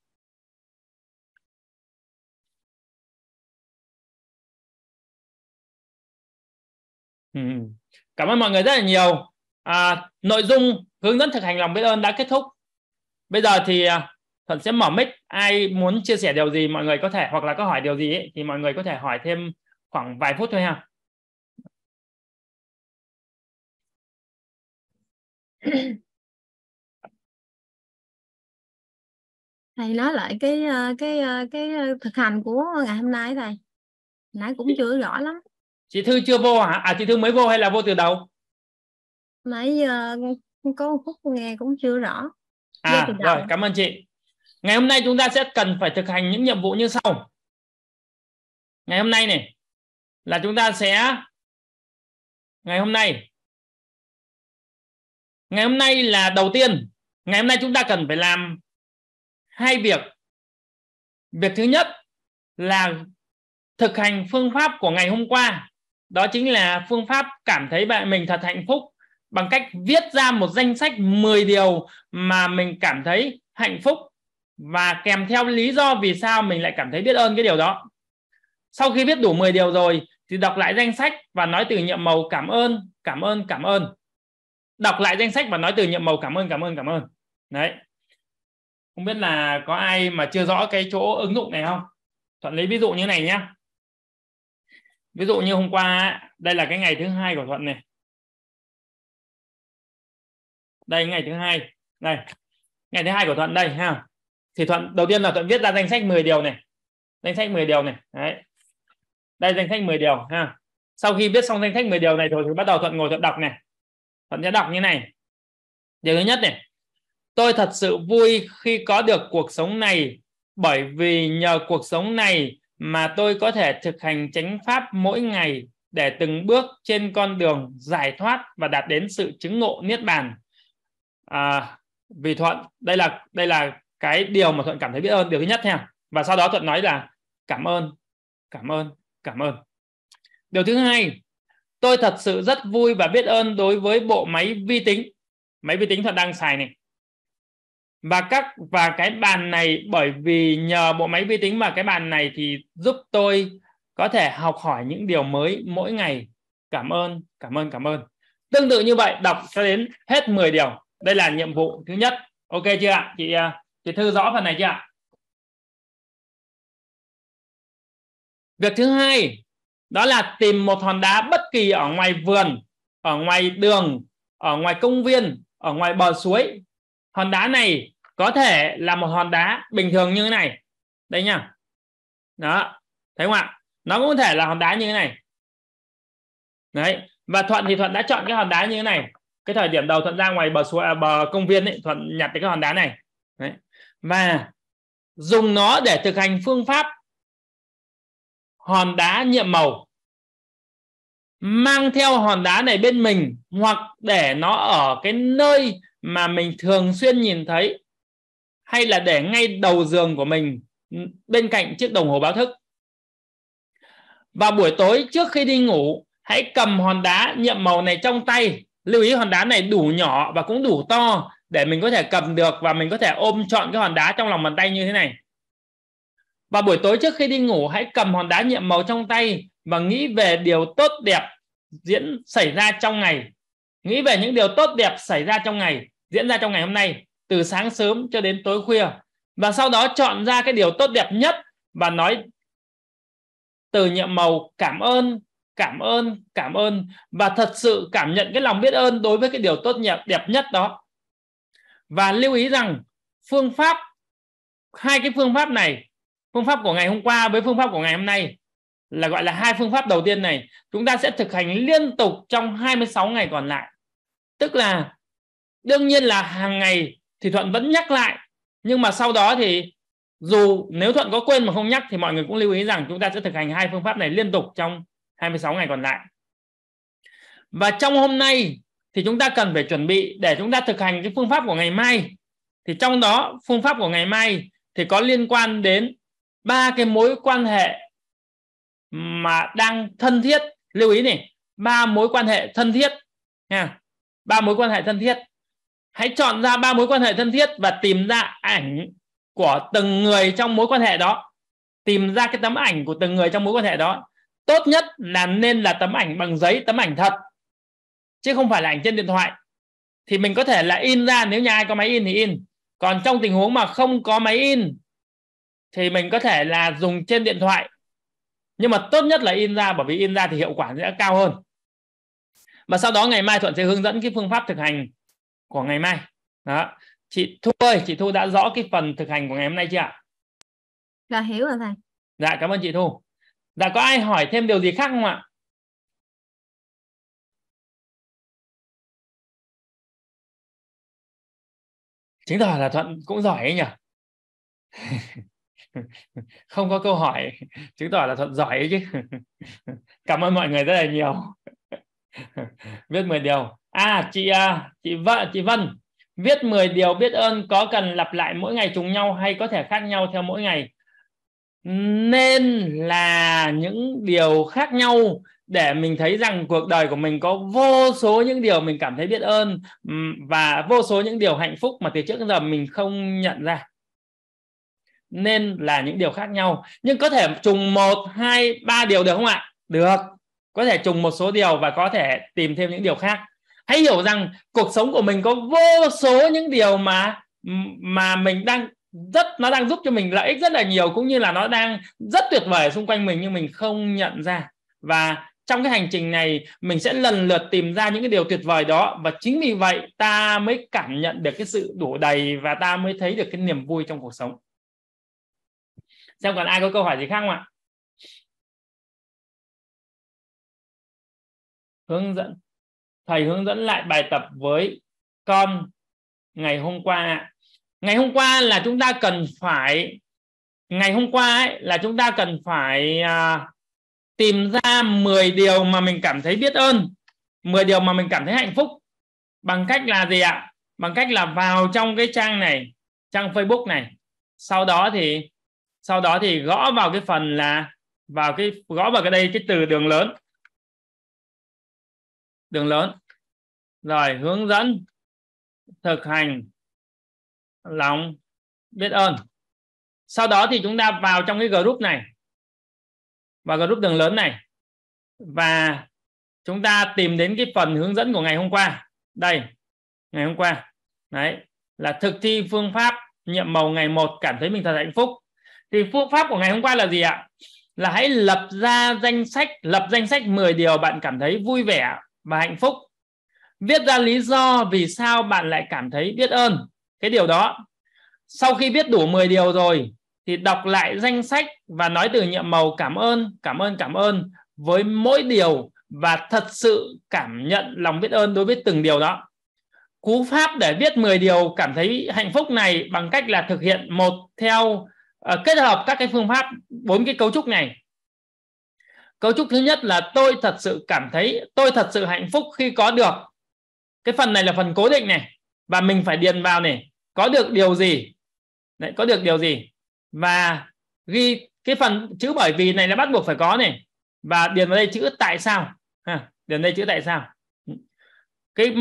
ừ, ừ. cảm ơn mọi người rất là nhiều à, nội dung hướng dẫn thực hành lòng biết ơn đã kết thúc bây giờ thì à, thuận sẽ mở mic ai muốn chia sẻ điều gì mọi người có thể hoặc là có hỏi điều gì ấy, thì mọi người có thể hỏi thêm khoảng vài phút thôi ha <coughs> thầy nói lại cái ờ, cái ờ, cái ờ, thực hành của ngày hôm nay thầy nãy cũng chưa rõ lắm chị thư chưa vô hả à chị thư mới vô hay là vô từ đầu nãy giờ có một khúc nghe cũng chưa rõ à rồi cảm ơn chị ngày hôm nay chúng ta sẽ cần phải thực hành những nhiệm vụ như sau ngày hôm nay này là chúng ta sẽ ngày hôm nay ngày hôm nay là đầu tiên ngày hôm nay chúng ta cần phải làm hai việc việc thứ nhất là thực hành phương pháp của ngày hôm qua đó chính là phương pháp cảm thấy bạn mình thật hạnh phúc bằng cách viết ra một danh sách 10 điều mà mình cảm thấy hạnh phúc và kèm theo lý do vì sao mình lại cảm thấy biết ơn cái điều đó. Sau khi viết đủ 10 điều rồi thì đọc lại danh sách và nói từ nhiệm màu cảm ơn, cảm ơn, cảm ơn. Đọc lại danh sách và nói từ nhiệm màu cảm ơn, cảm ơn, cảm ơn. Đấy. Không biết là có ai mà chưa rõ cái chỗ ứng dụng này không? Thuận lấy ví dụ như này nhé. Ví dụ như hôm qua đây là cái ngày thứ hai của Thuận này đây ngày thứ hai đây ngày thứ hai của thuận đây ha thì thuận đầu tiên là thuận viết ra danh sách 10 điều này danh sách 10 điều này đấy đây danh sách 10 điều ha sau khi viết xong danh sách 10 điều này rồi thì bắt đầu thuận ngồi thuận đọc này thuận sẽ đọc như này điều thứ nhất này tôi thật sự vui khi có được cuộc sống này bởi vì nhờ cuộc sống này mà tôi có thể thực hành chánh pháp mỗi ngày để từng bước trên con đường giải thoát và đạt đến sự chứng ngộ niết bàn à, vì thuận đây là đây là cái điều mà thuận cảm thấy biết ơn điều thứ nhất nha và sau đó thuận nói là cảm ơn cảm ơn cảm ơn điều thứ hai tôi thật sự rất vui và biết ơn đối với bộ máy vi tính máy vi tính thuận đang xài này và các và cái bàn này bởi vì nhờ bộ máy vi tính và cái bàn này thì giúp tôi có thể học hỏi những điều mới mỗi ngày cảm ơn cảm ơn cảm ơn tương tự như vậy đọc cho đến hết 10 điều đây là nhiệm vụ thứ nhất ok chưa ạ chị à, chị thư rõ phần này chưa ạ việc thứ hai đó là tìm một hòn đá bất kỳ ở ngoài vườn ở ngoài đường ở ngoài công viên ở ngoài bờ suối hòn đá này có thể là một hòn đá bình thường như thế này đây nha đó thấy không ạ nó cũng có thể là hòn đá như thế này đấy và thuận thì thuận đã chọn cái hòn đá như thế này cái thời điểm đầu thuận ra ngoài bờ suối à, bờ công viên ấy, thuận nhặt được cái hòn đá này Đấy. và dùng nó để thực hành phương pháp hòn đá nhiệm màu mang theo hòn đá này bên mình hoặc để nó ở cái nơi mà mình thường xuyên nhìn thấy hay là để ngay đầu giường của mình bên cạnh chiếc đồng hồ báo thức và buổi tối trước khi đi ngủ hãy cầm hòn đá nhiệm màu này trong tay lưu ý hòn đá này đủ nhỏ và cũng đủ to để mình có thể cầm được và mình có thể ôm chọn cái hòn đá trong lòng bàn tay như thế này và buổi tối trước khi đi ngủ hãy cầm hòn đá nhiệm màu trong tay và nghĩ về điều tốt đẹp diễn xảy ra trong ngày nghĩ về những điều tốt đẹp xảy ra trong ngày diễn ra trong ngày hôm nay từ sáng sớm cho đến tối khuya và sau đó chọn ra cái điều tốt đẹp nhất và nói từ nhiệm màu cảm ơn cảm ơn cảm ơn và thật sự cảm nhận cái lòng biết ơn đối với cái điều tốt đẹp đẹp nhất đó và lưu ý rằng phương pháp hai cái phương pháp này phương pháp của ngày hôm qua với phương pháp của ngày hôm nay là gọi là hai phương pháp đầu tiên này chúng ta sẽ thực hành liên tục trong 26 ngày còn lại tức là đương nhiên là hàng ngày thì thuận vẫn nhắc lại nhưng mà sau đó thì dù nếu thuận có quên mà không nhắc thì mọi người cũng lưu ý rằng chúng ta sẽ thực hành hai phương pháp này liên tục trong 26 ngày còn lại và trong hôm nay thì chúng ta cần phải chuẩn bị để chúng ta thực hành cái phương pháp của ngày mai thì trong đó phương pháp của ngày mai thì có liên quan đến ba cái mối quan hệ mà đang thân thiết lưu ý này ba mối quan hệ thân thiết nha ba mối quan hệ thân thiết hãy chọn ra ba mối quan hệ thân thiết và tìm ra ảnh của từng người trong mối quan hệ đó tìm ra cái tấm ảnh của từng người trong mối quan hệ đó tốt nhất là nên là tấm ảnh bằng giấy tấm ảnh thật chứ không phải là ảnh trên điện thoại thì mình có thể là in ra nếu nhà ai có máy in thì in còn trong tình huống mà không có máy in thì mình có thể là dùng trên điện thoại nhưng mà tốt nhất là in ra bởi vì in ra thì hiệu quả sẽ cao hơn và sau đó ngày mai thuận sẽ hướng dẫn cái phương pháp thực hành của ngày mai đó chị thu ơi chị thu đã rõ cái phần thực hành của ngày hôm nay chưa ạ dạ hiểu rồi thầy dạ cảm ơn chị thu Dạ có ai hỏi thêm điều gì khác không ạ? Chứng tỏ là Thuận cũng giỏi ấy nhỉ? <laughs> không có câu hỏi chứng tỏ là thuận giỏi ấy chứ <laughs> cảm ơn mọi người rất là nhiều <laughs> viết 10 điều à chị à, chị vợ chị Vân viết 10 điều biết ơn có cần lặp lại mỗi ngày trùng nhau hay có thể khác nhau theo mỗi ngày nên là những điều khác nhau để mình thấy rằng cuộc đời của mình có vô số những điều mình cảm thấy biết ơn và vô số những điều hạnh phúc mà từ trước giờ mình không nhận ra nên là những điều khác nhau nhưng có thể trùng một hai ba điều được không ạ được có thể trùng một số điều và có thể tìm thêm những điều khác hãy hiểu rằng cuộc sống của mình có vô số những điều mà mà mình đang rất nó đang giúp cho mình lợi ích rất là nhiều cũng như là nó đang rất tuyệt vời xung quanh mình nhưng mình không nhận ra và trong cái hành trình này mình sẽ lần lượt tìm ra những cái điều tuyệt vời đó và chính vì vậy ta mới cảm nhận được cái sự đủ đầy và ta mới thấy được cái niềm vui trong cuộc sống xem còn ai có câu hỏi gì khác không ạ hướng dẫn thầy hướng dẫn lại bài tập với con ngày hôm qua ạ ngày hôm qua là chúng ta cần phải ngày hôm qua ấy, là chúng ta cần phải à, tìm ra 10 điều mà mình cảm thấy biết ơn 10 điều mà mình cảm thấy hạnh phúc bằng cách là gì ạ bằng cách là vào trong cái trang này trang Facebook này sau đó thì sau đó thì gõ vào cái phần là vào cái gõ vào cái đây cái từ đường lớn đường lớn rồi hướng dẫn thực hành lòng biết ơn sau đó thì chúng ta vào trong cái group này và group đường lớn này và chúng ta tìm đến cái phần hướng dẫn của ngày hôm qua đây ngày hôm qua đấy là thực thi phương pháp nhiệm màu ngày một cảm thấy mình thật hạnh phúc thì phương pháp của ngày hôm qua là gì ạ là hãy lập ra danh sách lập danh sách 10 điều bạn cảm thấy vui vẻ và hạnh phúc viết ra lý do vì sao bạn lại cảm thấy biết ơn cái điều đó sau khi biết đủ 10 điều rồi thì đọc lại danh sách và nói từ nhiệm màu cảm ơn cảm ơn cảm ơn với mỗi điều và thật sự cảm nhận lòng biết ơn đối với từng điều đó cú pháp để viết 10 điều cảm thấy hạnh phúc này bằng cách là thực hiện một theo uh, kết hợp các cái phương pháp bốn cái cấu trúc này cấu trúc thứ nhất là tôi thật sự cảm thấy tôi thật sự hạnh phúc khi có được cái phần này là phần cố định này và mình phải điền vào này có được điều gì Đấy, có được điều gì và ghi cái phần chữ bởi vì này là bắt buộc phải có này và điền vào đây chữ tại sao ha, điền đây chữ tại sao cái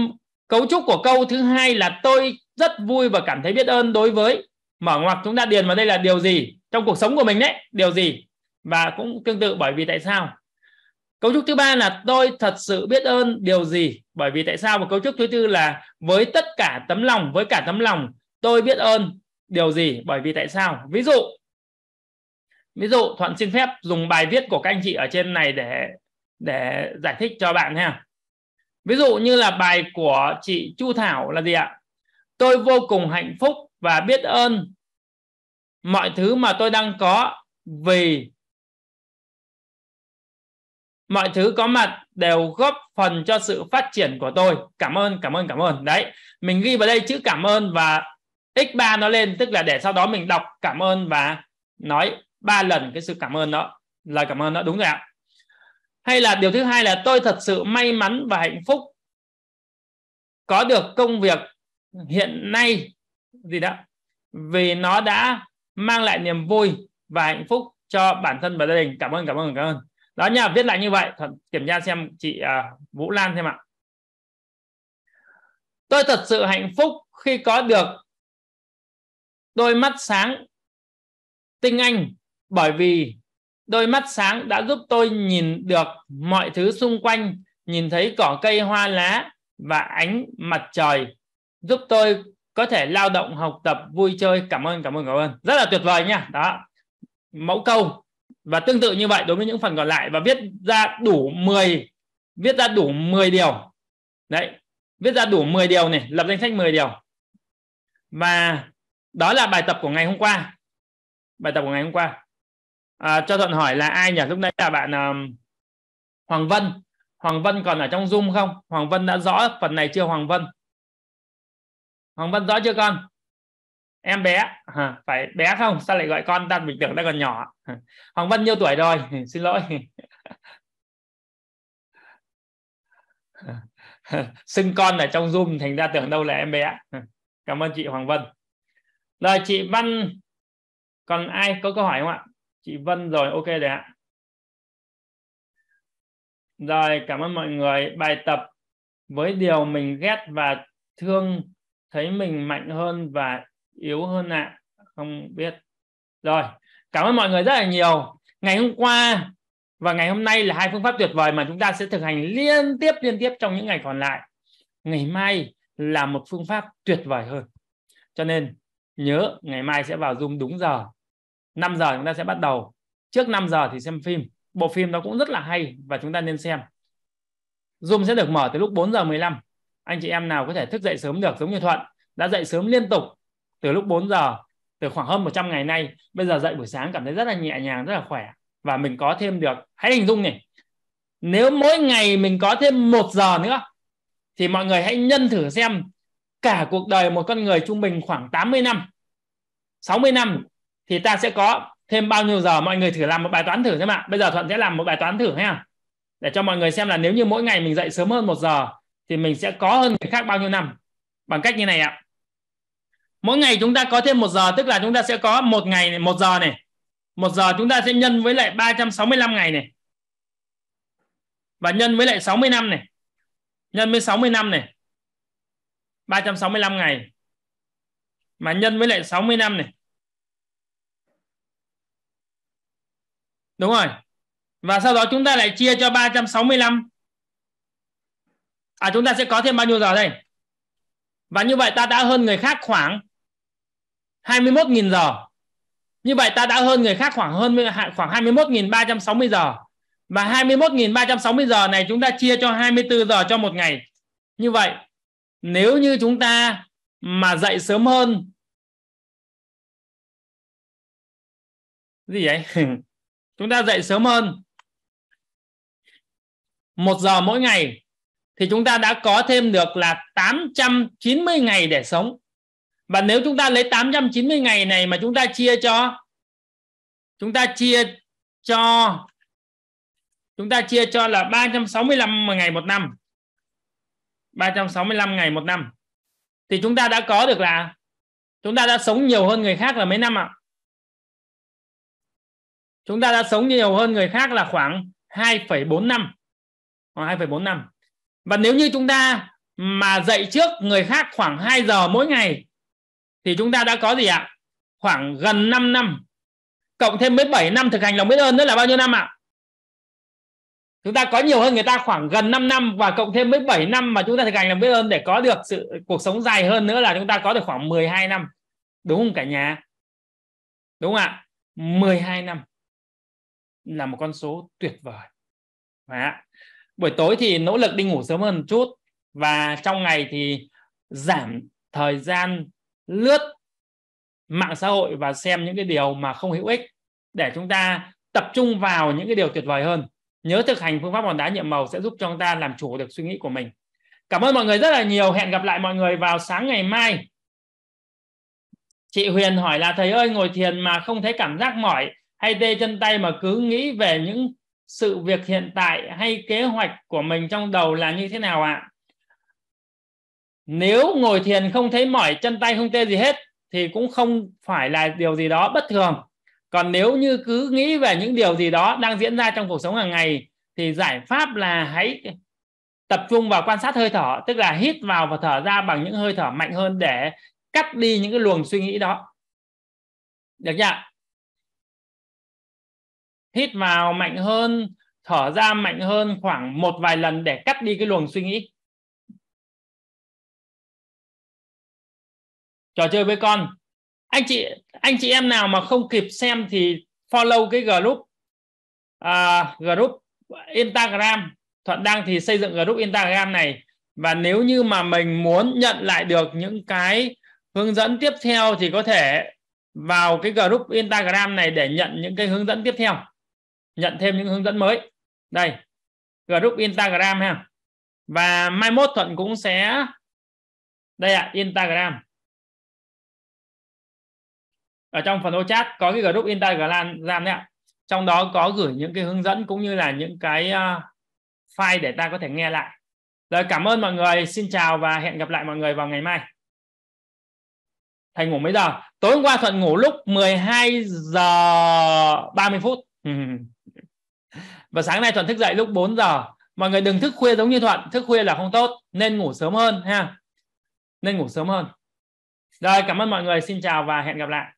cấu trúc của câu thứ hai là tôi rất vui và cảm thấy biết ơn đối với mở ngoặc chúng ta điền vào đây là điều gì trong cuộc sống của mình đấy điều gì và cũng tương tự bởi vì tại sao cấu trúc thứ ba là tôi thật sự biết ơn điều gì bởi vì tại sao một câu chúc thứ tư là với tất cả tấm lòng với cả tấm lòng tôi biết ơn điều gì bởi vì tại sao ví dụ ví dụ thuận xin phép dùng bài viết của các anh chị ở trên này để để giải thích cho bạn ha ví dụ như là bài của chị chu thảo là gì ạ tôi vô cùng hạnh phúc và biết ơn mọi thứ mà tôi đang có vì mọi thứ có mặt đều góp phần cho sự phát triển của tôi cảm ơn cảm ơn cảm ơn đấy mình ghi vào đây chữ cảm ơn và x3 nó lên tức là để sau đó mình đọc cảm ơn và nói ba lần cái sự cảm ơn đó lời cảm ơn đó đúng rồi ạ hay là điều thứ hai là tôi thật sự may mắn và hạnh phúc có được công việc hiện nay gì đó vì nó đã mang lại niềm vui và hạnh phúc cho bản thân và gia đình cảm ơn cảm ơn cảm ơn đó nha viết lại như vậy kiểm tra xem chị à, Vũ Lan xem ạ tôi thật sự hạnh phúc khi có được đôi mắt sáng tinh anh bởi vì đôi mắt sáng đã giúp tôi nhìn được mọi thứ xung quanh nhìn thấy cỏ cây hoa lá và ánh mặt trời giúp tôi có thể lao động học tập vui chơi cảm ơn cảm ơn cảm ơn rất là tuyệt vời nha đó mẫu câu và tương tự như vậy đối với những phần còn lại và viết ra đủ 10 viết ra đủ 10 điều đấy viết ra đủ 10 điều này lập danh sách 10 điều và đó là bài tập của ngày hôm qua bài tập của ngày hôm qua à, cho thuận hỏi là ai nhỉ lúc nãy là bạn um, Hoàng Vân Hoàng Vân còn ở trong Zoom không Hoàng Vân đã rõ phần này chưa Hoàng Vân Hoàng Vân rõ chưa con em bé phải bé không sao lại gọi con ta bình tưởng đang còn nhỏ hoàng vân nhiêu tuổi rồi <laughs> xin lỗi xưng <laughs> con ở trong zoom thành ra tưởng đâu là em bé cảm ơn chị hoàng vân rồi chị văn còn ai có câu hỏi không ạ chị vân rồi ok rồi ạ rồi cảm ơn mọi người bài tập với điều mình ghét và thương thấy mình mạnh hơn và yếu hơn ạ không biết rồi cảm ơn mọi người rất là nhiều ngày hôm qua và ngày hôm nay là hai phương pháp tuyệt vời mà chúng ta sẽ thực hành liên tiếp liên tiếp trong những ngày còn lại ngày mai là một phương pháp tuyệt vời hơn cho nên nhớ ngày mai sẽ vào zoom đúng giờ 5 giờ chúng ta sẽ bắt đầu trước 5 giờ thì xem phim bộ phim nó cũng rất là hay và chúng ta nên xem Zoom sẽ được mở từ lúc 4 giờ 15 anh chị em nào có thể thức dậy sớm được giống như Thuận đã dậy sớm liên tục từ lúc 4 giờ từ khoảng hơn 100 ngày nay bây giờ dậy buổi sáng cảm thấy rất là nhẹ nhàng rất là khỏe và mình có thêm được hãy hình dung này nếu mỗi ngày mình có thêm một giờ nữa thì mọi người hãy nhân thử xem cả cuộc đời một con người trung bình khoảng 80 năm 60 năm thì ta sẽ có thêm bao nhiêu giờ mọi người thử làm một bài toán thử xem ạ bây giờ thuận sẽ làm một bài toán thử ha để cho mọi người xem là nếu như mỗi ngày mình dậy sớm hơn một giờ thì mình sẽ có hơn người khác bao nhiêu năm bằng cách như này ạ mỗi ngày chúng ta có thêm một giờ tức là chúng ta sẽ có một ngày này, một giờ này một giờ chúng ta sẽ nhân với lại 365 ngày này và nhân với lại 60 năm này nhân với 60 năm này 365 ngày mà nhân với lại 60 năm này đúng rồi và sau đó chúng ta lại chia cho 365 à chúng ta sẽ có thêm bao nhiêu giờ đây và như vậy ta đã hơn người khác khoảng 21.000 giờ. Như vậy ta đã hơn người khác khoảng hơn khoảng 21.360 giờ. Và 21.360 giờ này chúng ta chia cho 24 giờ cho một ngày. Như vậy nếu như chúng ta mà dậy sớm hơn gì vậy? <laughs> chúng ta dậy sớm hơn một giờ mỗi ngày thì chúng ta đã có thêm được là 890 ngày để sống và nếu chúng ta lấy 890 ngày này mà chúng ta chia cho chúng ta chia cho chúng ta chia cho là 365 ngày một năm 365 ngày một năm thì chúng ta đã có được là chúng ta đã sống nhiều hơn người khác là mấy năm ạ chúng ta đã sống nhiều hơn người khác là khoảng 2,4 năm khoảng ờ, 2,4 năm và nếu như chúng ta mà dậy trước người khác khoảng 2 giờ mỗi ngày thì chúng ta đã có gì ạ? Khoảng gần 5 năm cộng thêm 17 năm thực hành lòng biết ơn nữa là bao nhiêu năm ạ? Chúng ta có nhiều hơn người ta khoảng gần 5 năm và cộng thêm 17 năm mà chúng ta thực hành lòng biết ơn để có được sự cuộc sống dài hơn nữa là chúng ta có được khoảng 12 năm. Đúng không cả nhà? Đúng không ạ? 12 năm là một con số tuyệt vời. Đấy. Buổi tối thì nỗ lực đi ngủ sớm hơn một chút và trong ngày thì giảm thời gian lướt mạng xã hội và xem những cái điều mà không hữu ích để chúng ta tập trung vào những cái điều tuyệt vời hơn nhớ thực hành phương pháp bóng đá nhiệm màu sẽ giúp cho chúng ta làm chủ được suy nghĩ của mình cảm ơn mọi người rất là nhiều hẹn gặp lại mọi người vào sáng ngày mai chị Huyền hỏi là thầy ơi ngồi thiền mà không thấy cảm giác mỏi hay tê chân tay mà cứ nghĩ về những sự việc hiện tại hay kế hoạch của mình trong đầu là như thế nào ạ nếu ngồi thiền không thấy mỏi chân tay không tê gì hết thì cũng không phải là điều gì đó bất thường còn nếu như cứ nghĩ về những điều gì đó đang diễn ra trong cuộc sống hàng ngày thì giải pháp là hãy tập trung vào quan sát hơi thở tức là hít vào và thở ra bằng những hơi thở mạnh hơn để cắt đi những cái luồng suy nghĩ đó được chưa hít vào mạnh hơn thở ra mạnh hơn khoảng một vài lần để cắt đi cái luồng suy nghĩ trò chơi với con anh chị anh chị em nào mà không kịp xem thì follow cái group uh, group Instagram Thuận đang thì xây dựng group Instagram này và nếu như mà mình muốn nhận lại được những cái hướng dẫn tiếp theo thì có thể vào cái group Instagram này để nhận những cái hướng dẫn tiếp theo nhận thêm những hướng dẫn mới đây group Instagram ha và mai mốt Thuận cũng sẽ đây ạ à, Instagram ở trong phần ô chat có cái group Instagram đấy ạ trong đó có gửi những cái hướng dẫn cũng như là những cái à, file để ta có thể nghe lại rồi cảm ơn mọi người xin chào và hẹn gặp lại mọi người vào ngày mai Thành ngủ mấy giờ tối hôm qua Thuận ngủ lúc 12 giờ 30 phút <laughs> và sáng nay Thuận thức dậy lúc 4 giờ mọi người đừng thức khuya giống như Thuận thức khuya là không tốt nên ngủ sớm hơn ha nên ngủ sớm hơn rồi cảm ơn mọi người xin chào và hẹn gặp lại